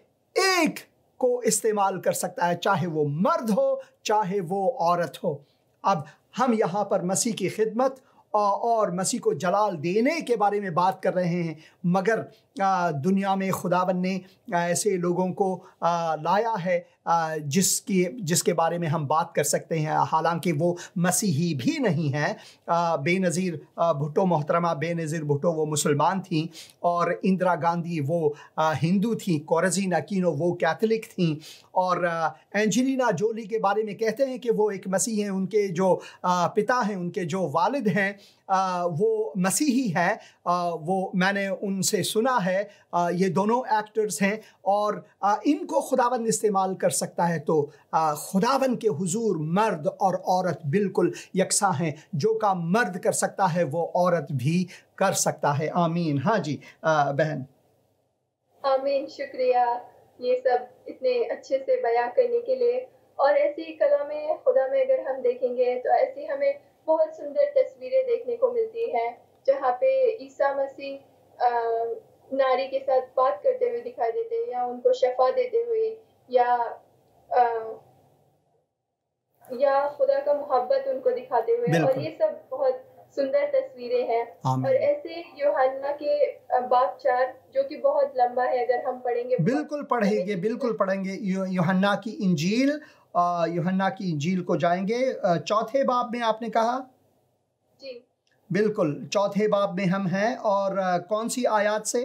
एक को इस्तेमाल कर सकता है चाहे वो मर्द हो चाहे वो औरत हो अब हम यहाँ पर मसीह की खिदमत और मसीह को जलाल देने के बारे में बात कर रहे हैं मगर दुनिया में खुदावन ने ऐसे लोगों को लाया है जिसकी जिसके बारे में हम बात कर सकते हैं हालांकि वो मसीही भी नहीं हैं बेनज़ीर भुट्टो मोहतरमा बेनज़ीर भुट्टो वो मुसलमान थीं और इंदिरा गांधी वो हिंदू थीं कौरजी नकिनो वो कैथलिक थीं और एंजलिना जोली के बारे में कहते हैं कि वो एक मसीह हैं उनके जो पिता हैं उनके जो वालिद हैं वो मसीही है वो मैंने उनसे सुना है ये दोनों एक्टर्स हैं और इनको खुदावन इस्तेमाल कर सकता है तो खुदावन के हुजूर मर्द और औरत बिल्कुल यकसा हैं जो का मर्द कर सकता है वो औरत भी कर सकता है आमीन हाँ जी बहन आमीन शुक्रिया ये सब इतने अच्छे से बयां करने के लिए और ऐसी कला में खुदा में अगर हम देखेंगे तो ऐसी हमें बहुत सुंदर तस्वीरें देखने को मिलती है जहाँ पे ईसा मसीह नारी के साथ बात करते हुए दिखाई देते हैं या उनको शफा देते हुए या आ, या खुदा का मोहब्बत उनको दिखाते हुए और ये सब बहुत सुंदर तस्वीरें हैं और ऐसे योहाना के बाप चार जो कि बहुत लंबा है अगर हम पढ़ेंगे बिल्कुल पढ़ेंगे बिल्कुल तो। पढ़ेंगे योहन्ना की इंजील यूहन्ना की इंजील को जाएंगे चौथे बाब में आपने कहा जी बिल्कुल चौथे बाब में हम हैं और कौन सी आयात से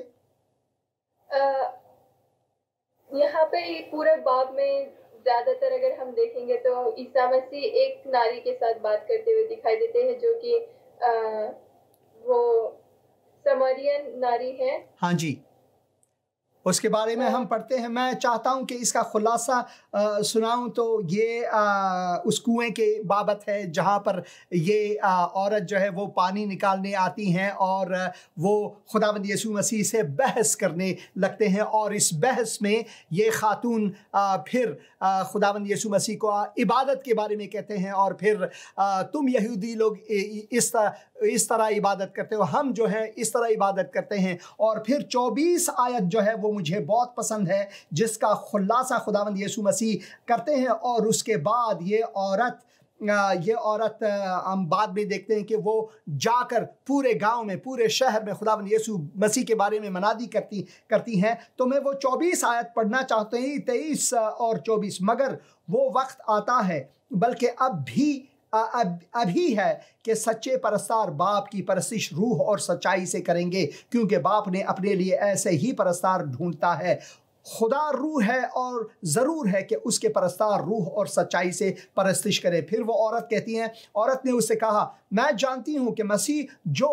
यहाँ पे पूरे बाब में ज्यादातर अगर हम देखेंगे तो ईसा मसीह एक नारी के साथ बात करते हुए दिखाई देते हैं जो कि वो समरियन नारी है हाँ जी उसके बारे में हम पढ़ते हैं मैं चाहता हूं कि इसका खुलासा सुनाऊं तो ये आ, उस कुएं के बाबत है जहां पर ये आ, औरत जो है वो पानी निकालने आती हैं और वो खुदाबंद यसु मसीह से बहस करने लगते हैं और इस बहस में ये खातून आ, फिर खुदाबंद यसु मसीह को इबादत के बारे में कहते हैं और फिर आ, तुम यहूदी लोग इस तरह इस तरह इबादत करते हो हम जो है इस तरह इबादत करते हैं और फिर चौबीस आयत जो है वो मुझे बहुत पसंद है जिसका खुलासा खुदावंद यीशु मसीह करते हैं और उसके बाद ये औरत ये औरत हम बाद में देखते हैं कि वो जाकर पूरे गांव में पूरे शहर में खुदा यीशु मसीह के बारे में मनादी करती करती हैं तो मैं वो चौबीस आयत पढ़ना चाहते हैं तेईस और चौबीस मगर वो वक्त आता है बल्कि अब भी अभी है कि सच्चे परस्तार बाप की परसिश रूह और सच्चाई से करेंगे क्योंकि बाप ने अपने लिए ऐसे ही परस्तार ढूंढता है खुदा रूह है और ज़रूर है कि उसके परस्तार रूह और सच्चाई से परस्तिश करे फिर वो औरत कहती हैं औरत ने उससे कहा मैं जानती हूँ कि मसीह जो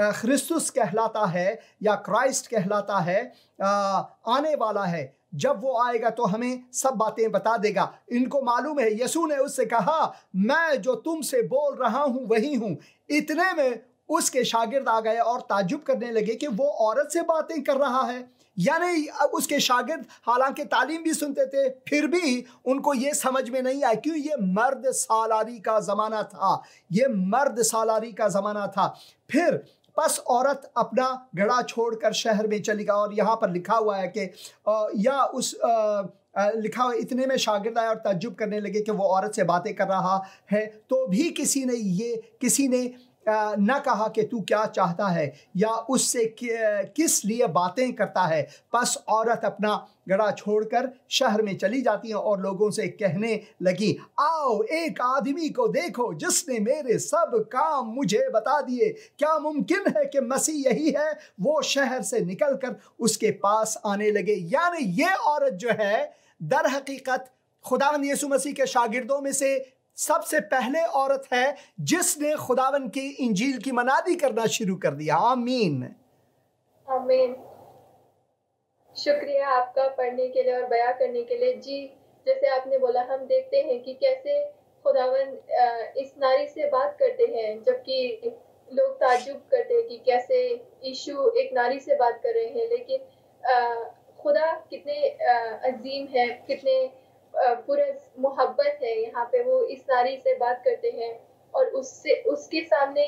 ख्रिस्तुस कहलाता है या क्राइस्ट कहलाता है आने वाला है जब वो आएगा तो हमें सब बातें बता देगा इनको मालूम है यसु ने उससे कहा मैं जो तुमसे बोल रहा हूं वही हूं इतने में उसके शागिर्द आ गए और ताजुब करने लगे कि वो औरत से बातें कर रहा है यानी उसके शागिर्द हालांकि तालीम भी सुनते थे फिर भी उनको ये समझ में नहीं आया क्यों ये मर्द सालारी का ज़माना था ये मर्द सालारी का ज़माना था फिर बस औरत अपना घड़ा छोड़कर शहर में चली गई और यहाँ पर लिखा हुआ है कि या उस आ, लिखा हुआ इतने में शागिर्द आया और तजुब करने लगे कि वो औरत से बातें कर रहा है तो भी किसी ने ये किसी ने न कहा कि तू क्या चाहता है या उससे किस लिए बातें करता है बस औरत अपना गड़ा छोड़कर शहर में चली जाती है और लोगों से कहने लगी आओ एक आदमी को देखो जिसने मेरे सब काम मुझे बता दिए क्या मुमकिन है कि मसीह यही है वो शहर से निकलकर उसके पास आने लगे यानी ये औरत जो है दर हकीकत खुदा यसु मसीह के शागिर्दों में से सबसे पहले औरत है जिसने खुदावन की इंजील की मनादी करना शुरू कर दिया आमीन आमीन शुक्रिया आपका पढ़ने के लिए और बयां करने के लिए जी जैसे आपने बोला हम देखते हैं कि कैसे खुदावन इस नारी से बात करते हैं जबकि लोग ताजुब करते हैं कि कैसे ईशु एक नारी से बात कर रहे हैं लेकिन खुदा कितने अजीम है कितने पूरा मोहब्बत है यहाँ पे वो इस नारी से बात करते हैं और उससे उसके सामने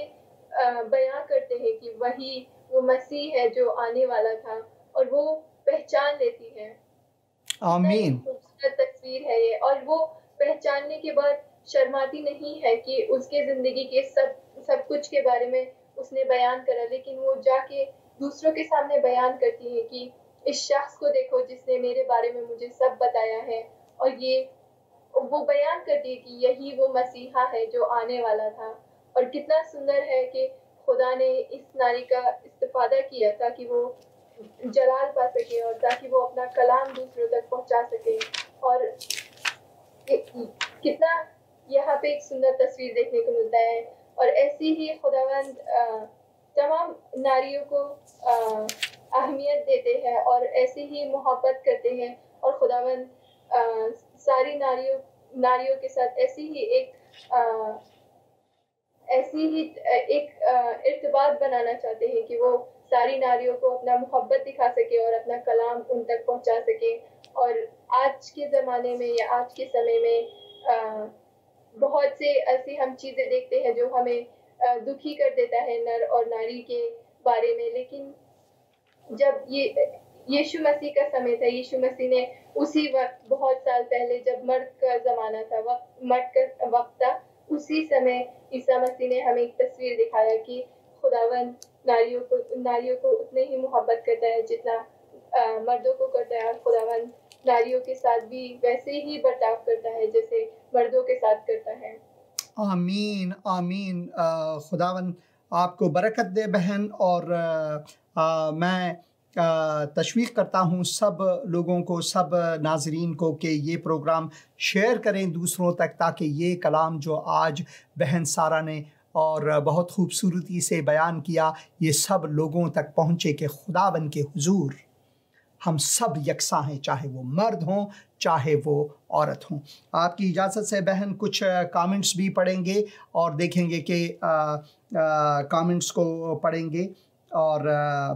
बयां करते हैं कि वही वो मसीह है जो आने वाला था और वो पहचान लेती है आमीन खूबसूरत तस्वीर है ये और वो पहचानने के बाद शर्माती नहीं है कि उसके जिंदगी के सब सब कुछ के बारे में उसने बयान करा लेकिन वो जाके दूसरों के सामने बयान करती है कि इस शख्स को देखो जिसने मेरे बारे में मुझे सब बताया है और ये वो बयान करती है कि यही वो मसीहा है जो आने वाला था और कितना सुंदर है कि खुदा ने इस नारी का इस्तेफादा किया ताकि वो जलाल पा सके और ताकि वो अपना कलाम दूसरों तक पहुंचा सके और कितना यहाँ पे एक सुंदर तस्वीर देखने को मिलता है और ऐसे ही खुदावंद तमाम नारियों को अहमियत देते हैं और ऐसी ही मोहब्बत करते हैं और खुदावंद सारी नारियों नारियों के साथ ऐसी ही एक आ, ऐसी ही एक इर्तबात बनाना चाहते हैं कि वो सारी नारियों को अपना मोहब्बत दिखा सके और अपना कलाम उन तक पहुंचा सके और आज के ज़माने में या आज के समय में आ, बहुत से ऐसी हम चीज़ें देखते हैं जो हमें आ, दुखी कर देता है नर और नारी के बारे में लेकिन जब ये यीशु मसीह का समय था यीशु मसीह ने उसी वक्त बहुत साल पहले जब मर्द का जमाना था वक्त मर्द का वक्त था उसी समय ईसा मसीह ने हमें एक तस्वीर दिखाया कि खुदावन नारियों को नारियों को उतने ही मोहब्बत करता है जितना आ, मर्दों को करता है और खुदावन नारियों के साथ भी वैसे ही बर्ताव करता है जैसे मर्दों के साथ करता है आमीन आमीन खुदावन आपको बरकत दे बहन और आ, आ, मैं तशवीक करता हूँ सब लोगों को सब नाजरीन को कि ये प्रोग्राम शेयर करें दूसरों तक ताकि ये कलाम जो आज बहन सारा ने और बहुत खूबसूरती से बयान किया ये सब लोगों तक पहुँचे कि खुदावन के हुजूर हम सब यकसा हैं चाहे वो मर्द हों चाहे वो औरत हों आपकी इजाज़त से बहन कुछ कमेंट्स भी पढ़ेंगे और देखेंगे कि कमेंट्स को पढ़ेंगे और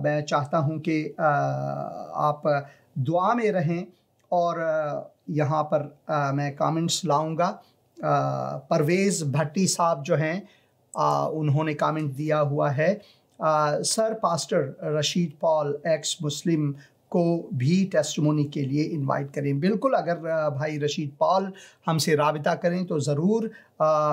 मैं चाहता हूँ कि आप दुआ में रहें और यहाँ पर मैं कमेंट्स लाऊंगा परवेज़ भट्टी साहब जो हैं उन्होंने कमेंट दिया हुआ है sir pastor Rashid Paul ex Muslim को भी टेस्टमोनी के लिए इनवाइट करें बिल्कुल अगर भाई रशीद पॉल हमसे रबता करें तो ज़रूर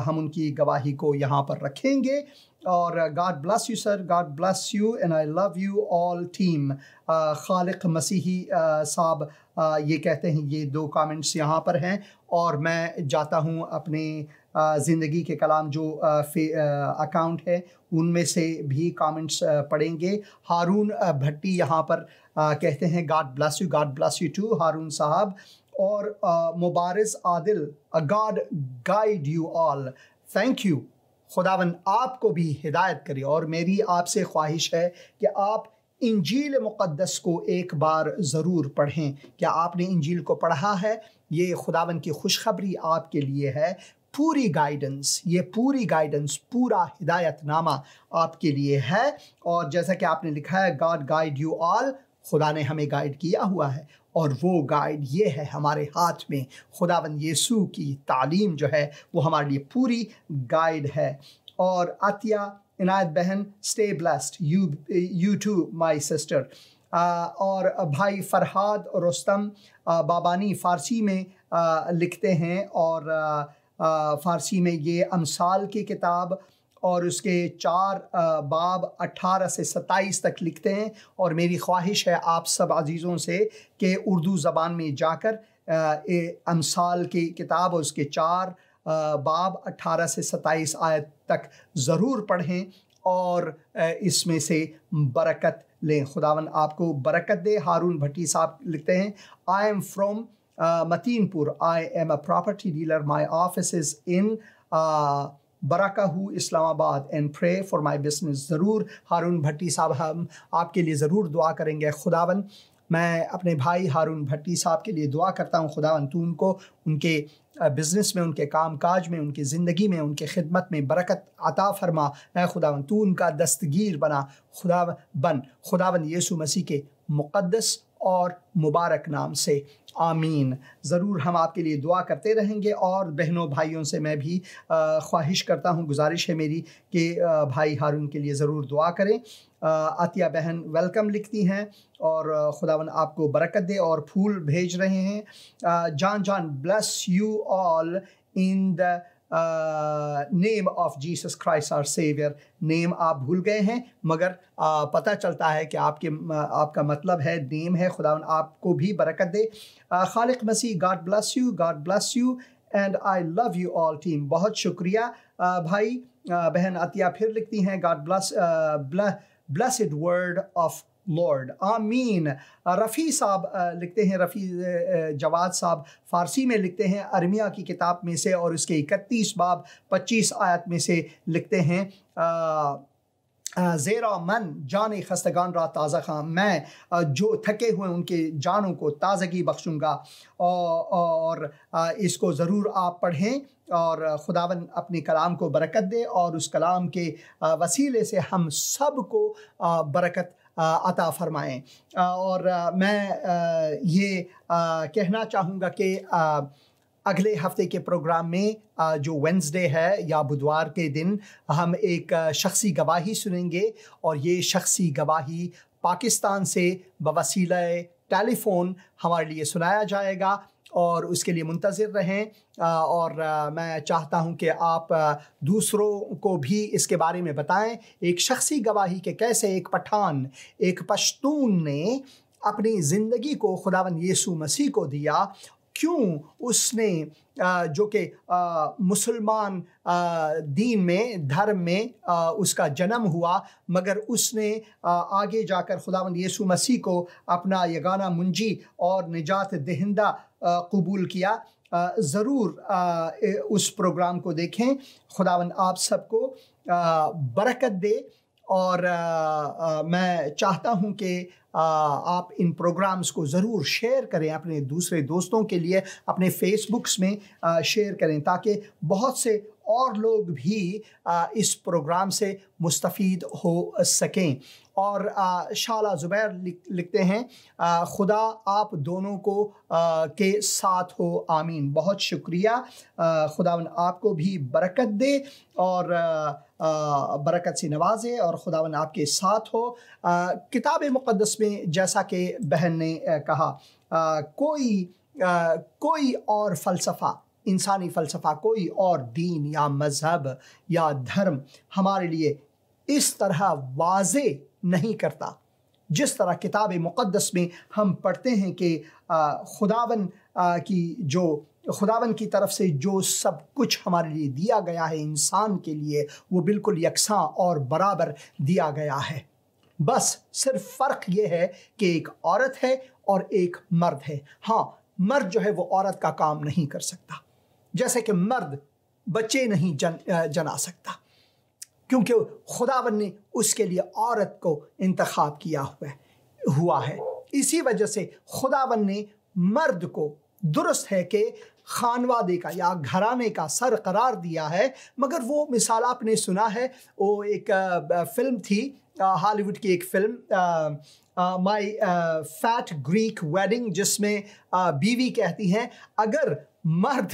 हम उनकी गवाही को यहाँ पर रखेंगे और God bless you sir God bless you and I love you all team Khaliq Masihi साहब uh, ये कहते हैं ये दो कमेंट्स यहाँ पर हैं और मैं जाता हूँ अपने uh, ज़िंदगी के कलाम जो अकाउंट uh, है उनमें से भी कमेंट्स पढ़ेंगे हारून भट्टी यहाँ पर कहते हैं God bless you God bless you too Haroon sahab और Mubaras Adil God guide you all thank you खुदावन आपको भी हिदायत करे और मेरी आपसे ख्वाहिश है कि आप इंजील मुक़दस को एक बार ज़रूर पढ़ें क्या आपने इंजील को पढ़ा है ये खुदावन की खुशखबरी आपके लिए है पूरी गाइडेंस ये पूरी गाइडेंस पूरा हिदायतनामा आपके लिए है और जैसा कि आपने लिखा है गॉड गाइड यू ऑल खुदा ने हमें गाइड किया हुआ है और वो गाइड ये है हमारे हाथ में खुदावन यीशु की तालीम जो है वो हमारे लिए पूरी गाइड है और आतिया इनायत बहन stay blessed you you too my sister और भाई फरहाद रोस्तम बाबानी फ़ारसी में लिखते हैं और फ़ारसी में ये अमसाल की किताब और उसके चार बाब अठारह से सत्ताईस तक लिखते हैं और मेरी ख्वाहिश है आप सब अजीज़ों से कि उर्दू ज़बान में जाकर अमसाल की किताब और उसके चार बाब अट्ठारह से सत्ताईस आयत तक ज़रूर पढ़ें और इसमें से बरकत लें खुदावन आपको बरकत दे हारून भट्टी साहब लिखते हैं I am from Mateenpur I am a property dealer my office in Barakahu Islamabad and pray for my business ज़रूर हारून भट्टी साहब हम आपके लिए ज़रूर दुआ करेंगे खुदावन मैं अपने भाई हारून भट्टी साहब के लिए दुआ करता हूँ खुदावन तू उनको उनके बिज़नेस में उनके काम काज में उनकी ज़िंदगी में उनकी खिदमत में बरकत अता फरमा मैं खुदावन तू उनका दस्तगीर बना खुदा बन खुदावन यीशु मसीह के मुक़दस और मुबारक नाम से आमीन ज़रूर हम आपके लिए दुआ करते रहेंगे और बहनों भाइयों से मैं भी ख्वाहिश करता हूँ गुजारिश है मेरी कि भाई हारून के लिए ज़रूर दुआ करें आतिया बहन वेलकम लिखती हैं और खुदावन आपको बरकत दे और फूल भेज रहे हैं जान जान bless you all in the name of Jesus Christ our saviour name आप भूल गए हैं मगर आ, पता चलता है कि आपके आपका मतलब है नेम है खुदा आपको भी बरकत दे Khaliq Masih God bless you God bless you and I love you all team बहुत शुक्रिया आ, भाई आ, बहन अतिया फिर लिखती हैं God bless blessed word of Lord आमीन रफ़ी साहब uh, लिखते हैं रफ़ी जवाद uh, uh, साहब फ़ारसी में लिखते हैं अरमिया की किताब में से और उसके इकतीस बाब पच्चीस आयत में से लिखते हैं ज़ेरा मन जान खस्तगान रहा ताज़ा खां मैं जो थके हुए उनके जानों को ताज़गी बख्शूँगा और इसको ज़रूर आप पढ़ें और खुदावन अपने कलाम को बरकत दे और उस कलाम के वसीले से हम सब को बरकत अता फरमाएँ और मैं ये कहना चाहूँगा कि अगले हफ्ते के प्रोग्राम में जो वेंसडे है या बुधवार के दिन हम एक शख्सी गवाही सुनेंगे और ये शख्सी गवाही पाकिस्तान से बवसीला टेलीफ़ोन हमारे लिए सुनाया जाएगा और उसके लिए मुंतज़र रहें और मैं चाहता हूं कि आप दूसरों को भी इसके बारे में बताएं एक शख्सी गवाही के कैसे एक पठान एक पश्तून ने अपनी ज़िंदगी को खुदावन यीशु मसीह को दिया क्यों उसने जो कि मुसलमान दीन में धर्म में उसका जन्म हुआ मगर उसने आगे जाकर खुदा यीशु मसीह को अपना यगाना मुंजी और निजात दहिंदा कबूल किया ज़रूर उस प्रोग्राम को देखें खुदावन आप सबको बरकत दे और मैं चाहता हूं कि आप इन प्रोग्राम्स को ज़रूर शेयर करें अपने दूसरे दोस्तों के लिए अपने फेसबुक्स में शेयर करें ताकि बहुत से और लोग भी इस प्रोग्राम से मुस्तफ़ हो सकें और शाला ज़ुबैर लिख, लिखते हैं खुदा आप दोनों को आ, के साथ हो आमीन बहुत शुक्रिया खुदा आपको भी बरकत दे और बरकत से नवाजे और खुदावन आपके साथ हो किताब मुक़दस में जैसा कि बहन ने कहा आ, कोई आ, कोई और फ़लसफ़ा इंसानी फ़लसफ़ा कोई और दीन या मज़हब या धर्म हमारे लिए इस तरह वाज नहीं करता जिस तरह किताब मुक़दस में हम पढ़ते हैं कि खुदावन की जो खुदावन की तरफ से जो सब कुछ हमारे लिए दिया गया है इंसान के लिए वो बिल्कुल यकसा और बराबर दिया गया है बस सिर्फ फ़र्क ये है कि एक औरत है और एक मर्द है हाँ मर्द जो है वो औरत का काम नहीं कर सकता जैसे कि मर्द बच्चे नहीं जन जना सकता क्योंकि खुदावन ने उसके लिए औरत को इंतखब किया हुआ है हुआ है इसी वजह से खुदावन ने मर्द को दुरुस्त है कि खानवादे का या घराने का सर करार दिया है मगर वो मिसाल आपने सुना है वो एक फ़िल्म थी हॉलीवुड की एक film my fat Greek wedding जिसमें बीवी कहती हैं अगर मर्द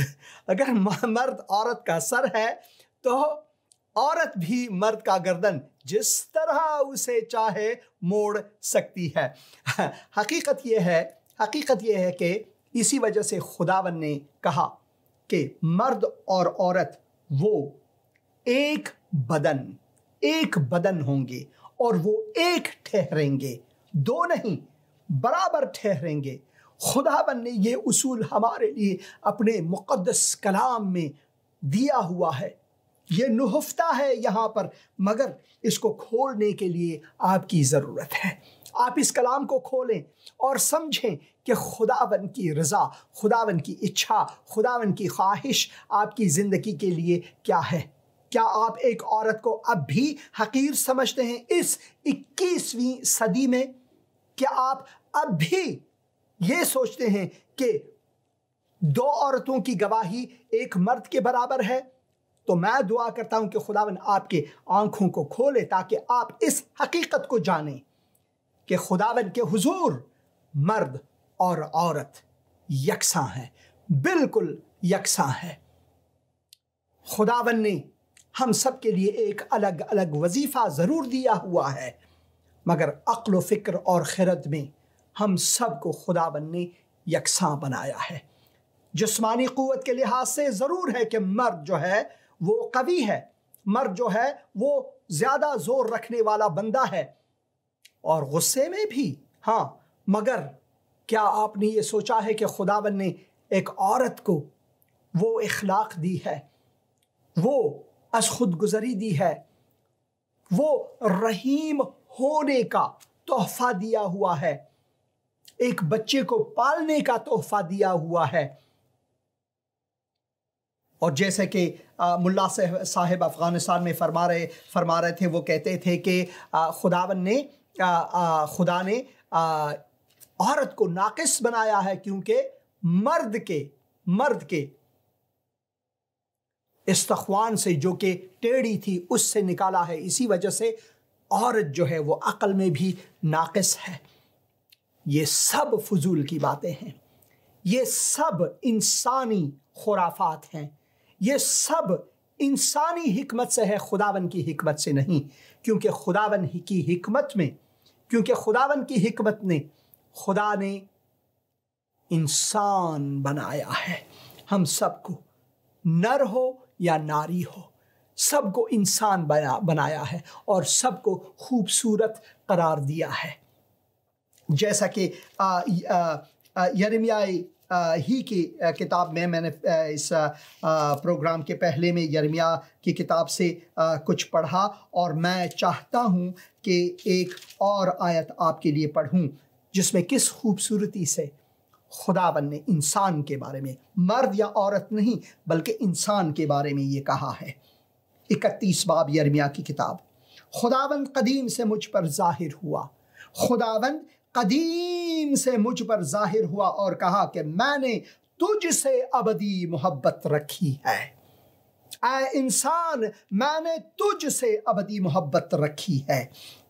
अगर मर्द औरत का सर है तो औरत भी मर्द का गर्दन जिस तरह उसे चाहे मोड़ सकती है हकीकत यह है हकीकत यह है कि इसी वजह से खुदावन ने कहा कि मर्द और औरत वो एक बदन एक बदन होंगे और वो एक ठहरेंगे दो नहीं बराबर ठहरेंगे खुदावन ने यह उसूल हमारे लिए अपने मुक़दस कलाम में दिया हुआ है ये नुहफ्ता है यहाँ पर मगर इसको खोलने के लिए आपकी ज़रूरत है आप इस कलाम को खोलें और समझें कि खुदावन की रज़ा खुदावन की इच्छा खुदावन की ख्वाहिश आपकी ज़िंदगी के लिए क्या है क्या आप एक औरत को अब भी हकीर समझते हैं इस 21वीं सदी में क्या आप अब भी ये सोचते हैं कि दो औरतों की गवाही एक मर्द के बराबर है तो मैं दुआ करता हूं कि खुदावन आपके आंखों को खोले ताकि आप इस हकीकत को जाने कि खुदावन के हुजूर मर्द और औरत यकसा है बिल्कुल यकसा है खुदावन ने हम सब के लिए एक अलग अलग वजीफ़ा ज़रूर दिया हुआ है मगर अक्ल फिक्र और खिरत में हम सब को खुदा बनने यकसा बनाया है जिसमानी क़वत के लिहाज से ज़रूर है कि मर्द जो है वो कवि है मर्द जो है वो ज़्यादा ज़ोर रखने वाला बंदा है और गुस्से में भी हाँ मगर क्या आपने ये सोचा है कि खुदावन ने एक औरत को वो इखलाक दी है वो अस खुद गुजरी दी है वो रहीम होने का तोहफा दिया हुआ है एक बच्चे को पालने का तोहफा दिया हुआ है और जैसे कि मुल्ला साहेब अफ़गानिस्तान में फरमा रहे फरमा रहे थे वो कहते थे कि खुदावन ने आ, आ, खुदा ने आ, औरत को नाकिस बनाया है क्योंकि मर्द के मर्द के इस्तवान से जो कि टेढ़ी थी उससे निकाला है इसी वजह से औरत जो है वो अकल में भी नाकिस है ये सब फजूल की बातें हैं ये सब इंसानी खुराफात हैं ये सब इंसानी हमत से है खुदावन की हमत से नहीं क्योंकि खुदावन की हमत में क्योंकि खुदावन की हमत ने खुदा ने इंसान बनाया है हम सबको नर हो या नारी हो सबको इंसान बना बनाया है और सबको खूबसूरत करार दिया है जैसा कि यरमियाई ही की किताब में मैंने इस प्रोग्राम के पहले में यरमिया की किताब से कुछ पढ़ा और मैं चाहता हूँ कि एक और आयत आपके लिए पढ़ूँ जिसमें किस खूबसूरती से खुदावन ने इंसान के बारे में मर्द या औरत नहीं बल्कि इंसान के बारे में ये कहा है इकतीस बाब यरमिया की किताब खुदाबंद कदीम से मुझ पर जाहिर हुआ खुदाबंद कदीम से मुझ पर जाहिर हुआ और कहा कि मैंने तुझसे अबदी मोहब्बत रखी है ए इंसान मैंने तुझसे अबदी मोहब्बत रखी है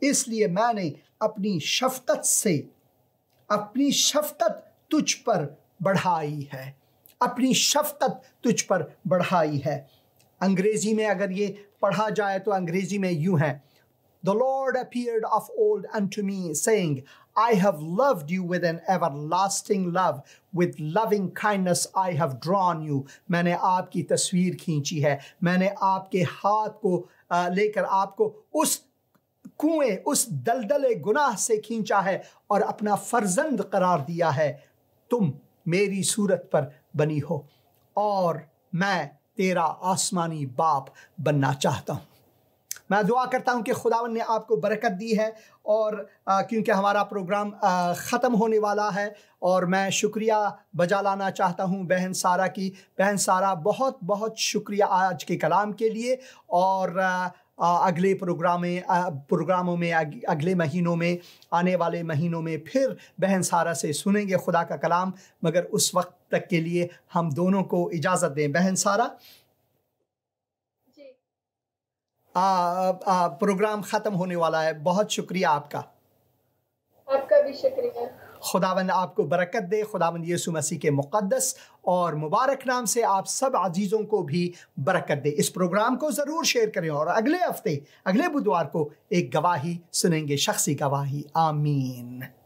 इसलिए मैंने अपनी शफकत से अपनी शफकत तुझ पर बढ़ाई है अपनी शफकत तुझ पर बढ़ाई है अंग्रेज़ी में अगर ये पढ़ा जाए तो अंग्रेज़ी में यूँ है The Lord appeared of old unto me, saying, I have loved you with an everlasting love, with loving kindness I have drawn you. मैंने आपकी तस्वीर खींची है मैंने आपके हाथ को लेकर आपको उस कुएं उस दलदल गुनाह से खींचा है और अपना फर्जंद करार दिया है तुम मेरी सूरत पर बनी हो और मैं तेरा आसमानी बाप बनना चाहता हूँ मैं दुआ करता हूँ कि खुदावन ने आपको बरकत दी है और क्योंकि हमारा प्रोग्राम ख़त्म होने वाला है और मैं शुक्रिया बजा लाना चाहता हूँ बहन सारा की बहन सारा बहुत बहुत शुक्रिया आज के कलाम के लिए और अगले प्रोग्राम में प्रोग्रामों में अगले महीनों में आने वाले महीनों में फिर बहन सारा से सुनेंगे खुदा का कलाम मगर उस वक्त तक के लिए हम दोनों को इजाज़त दें बहन सारा प्रोग्राम ख़त्म होने वाला है बहुत शुक्रिया आपका आपका भी शुक्रिया खुदाबंद आपको बरकत दे खुदावंद यीशु मसीह के मुक़दस और मुबारक नाम से आप सब अजीज़ों को भी बरकत दे इस प्रोग्राम को ज़रूर शेयर करें और अगले हफ्ते अगले बुधवार को एक गवाही सुनेंगे शख्सी गवाही आमीन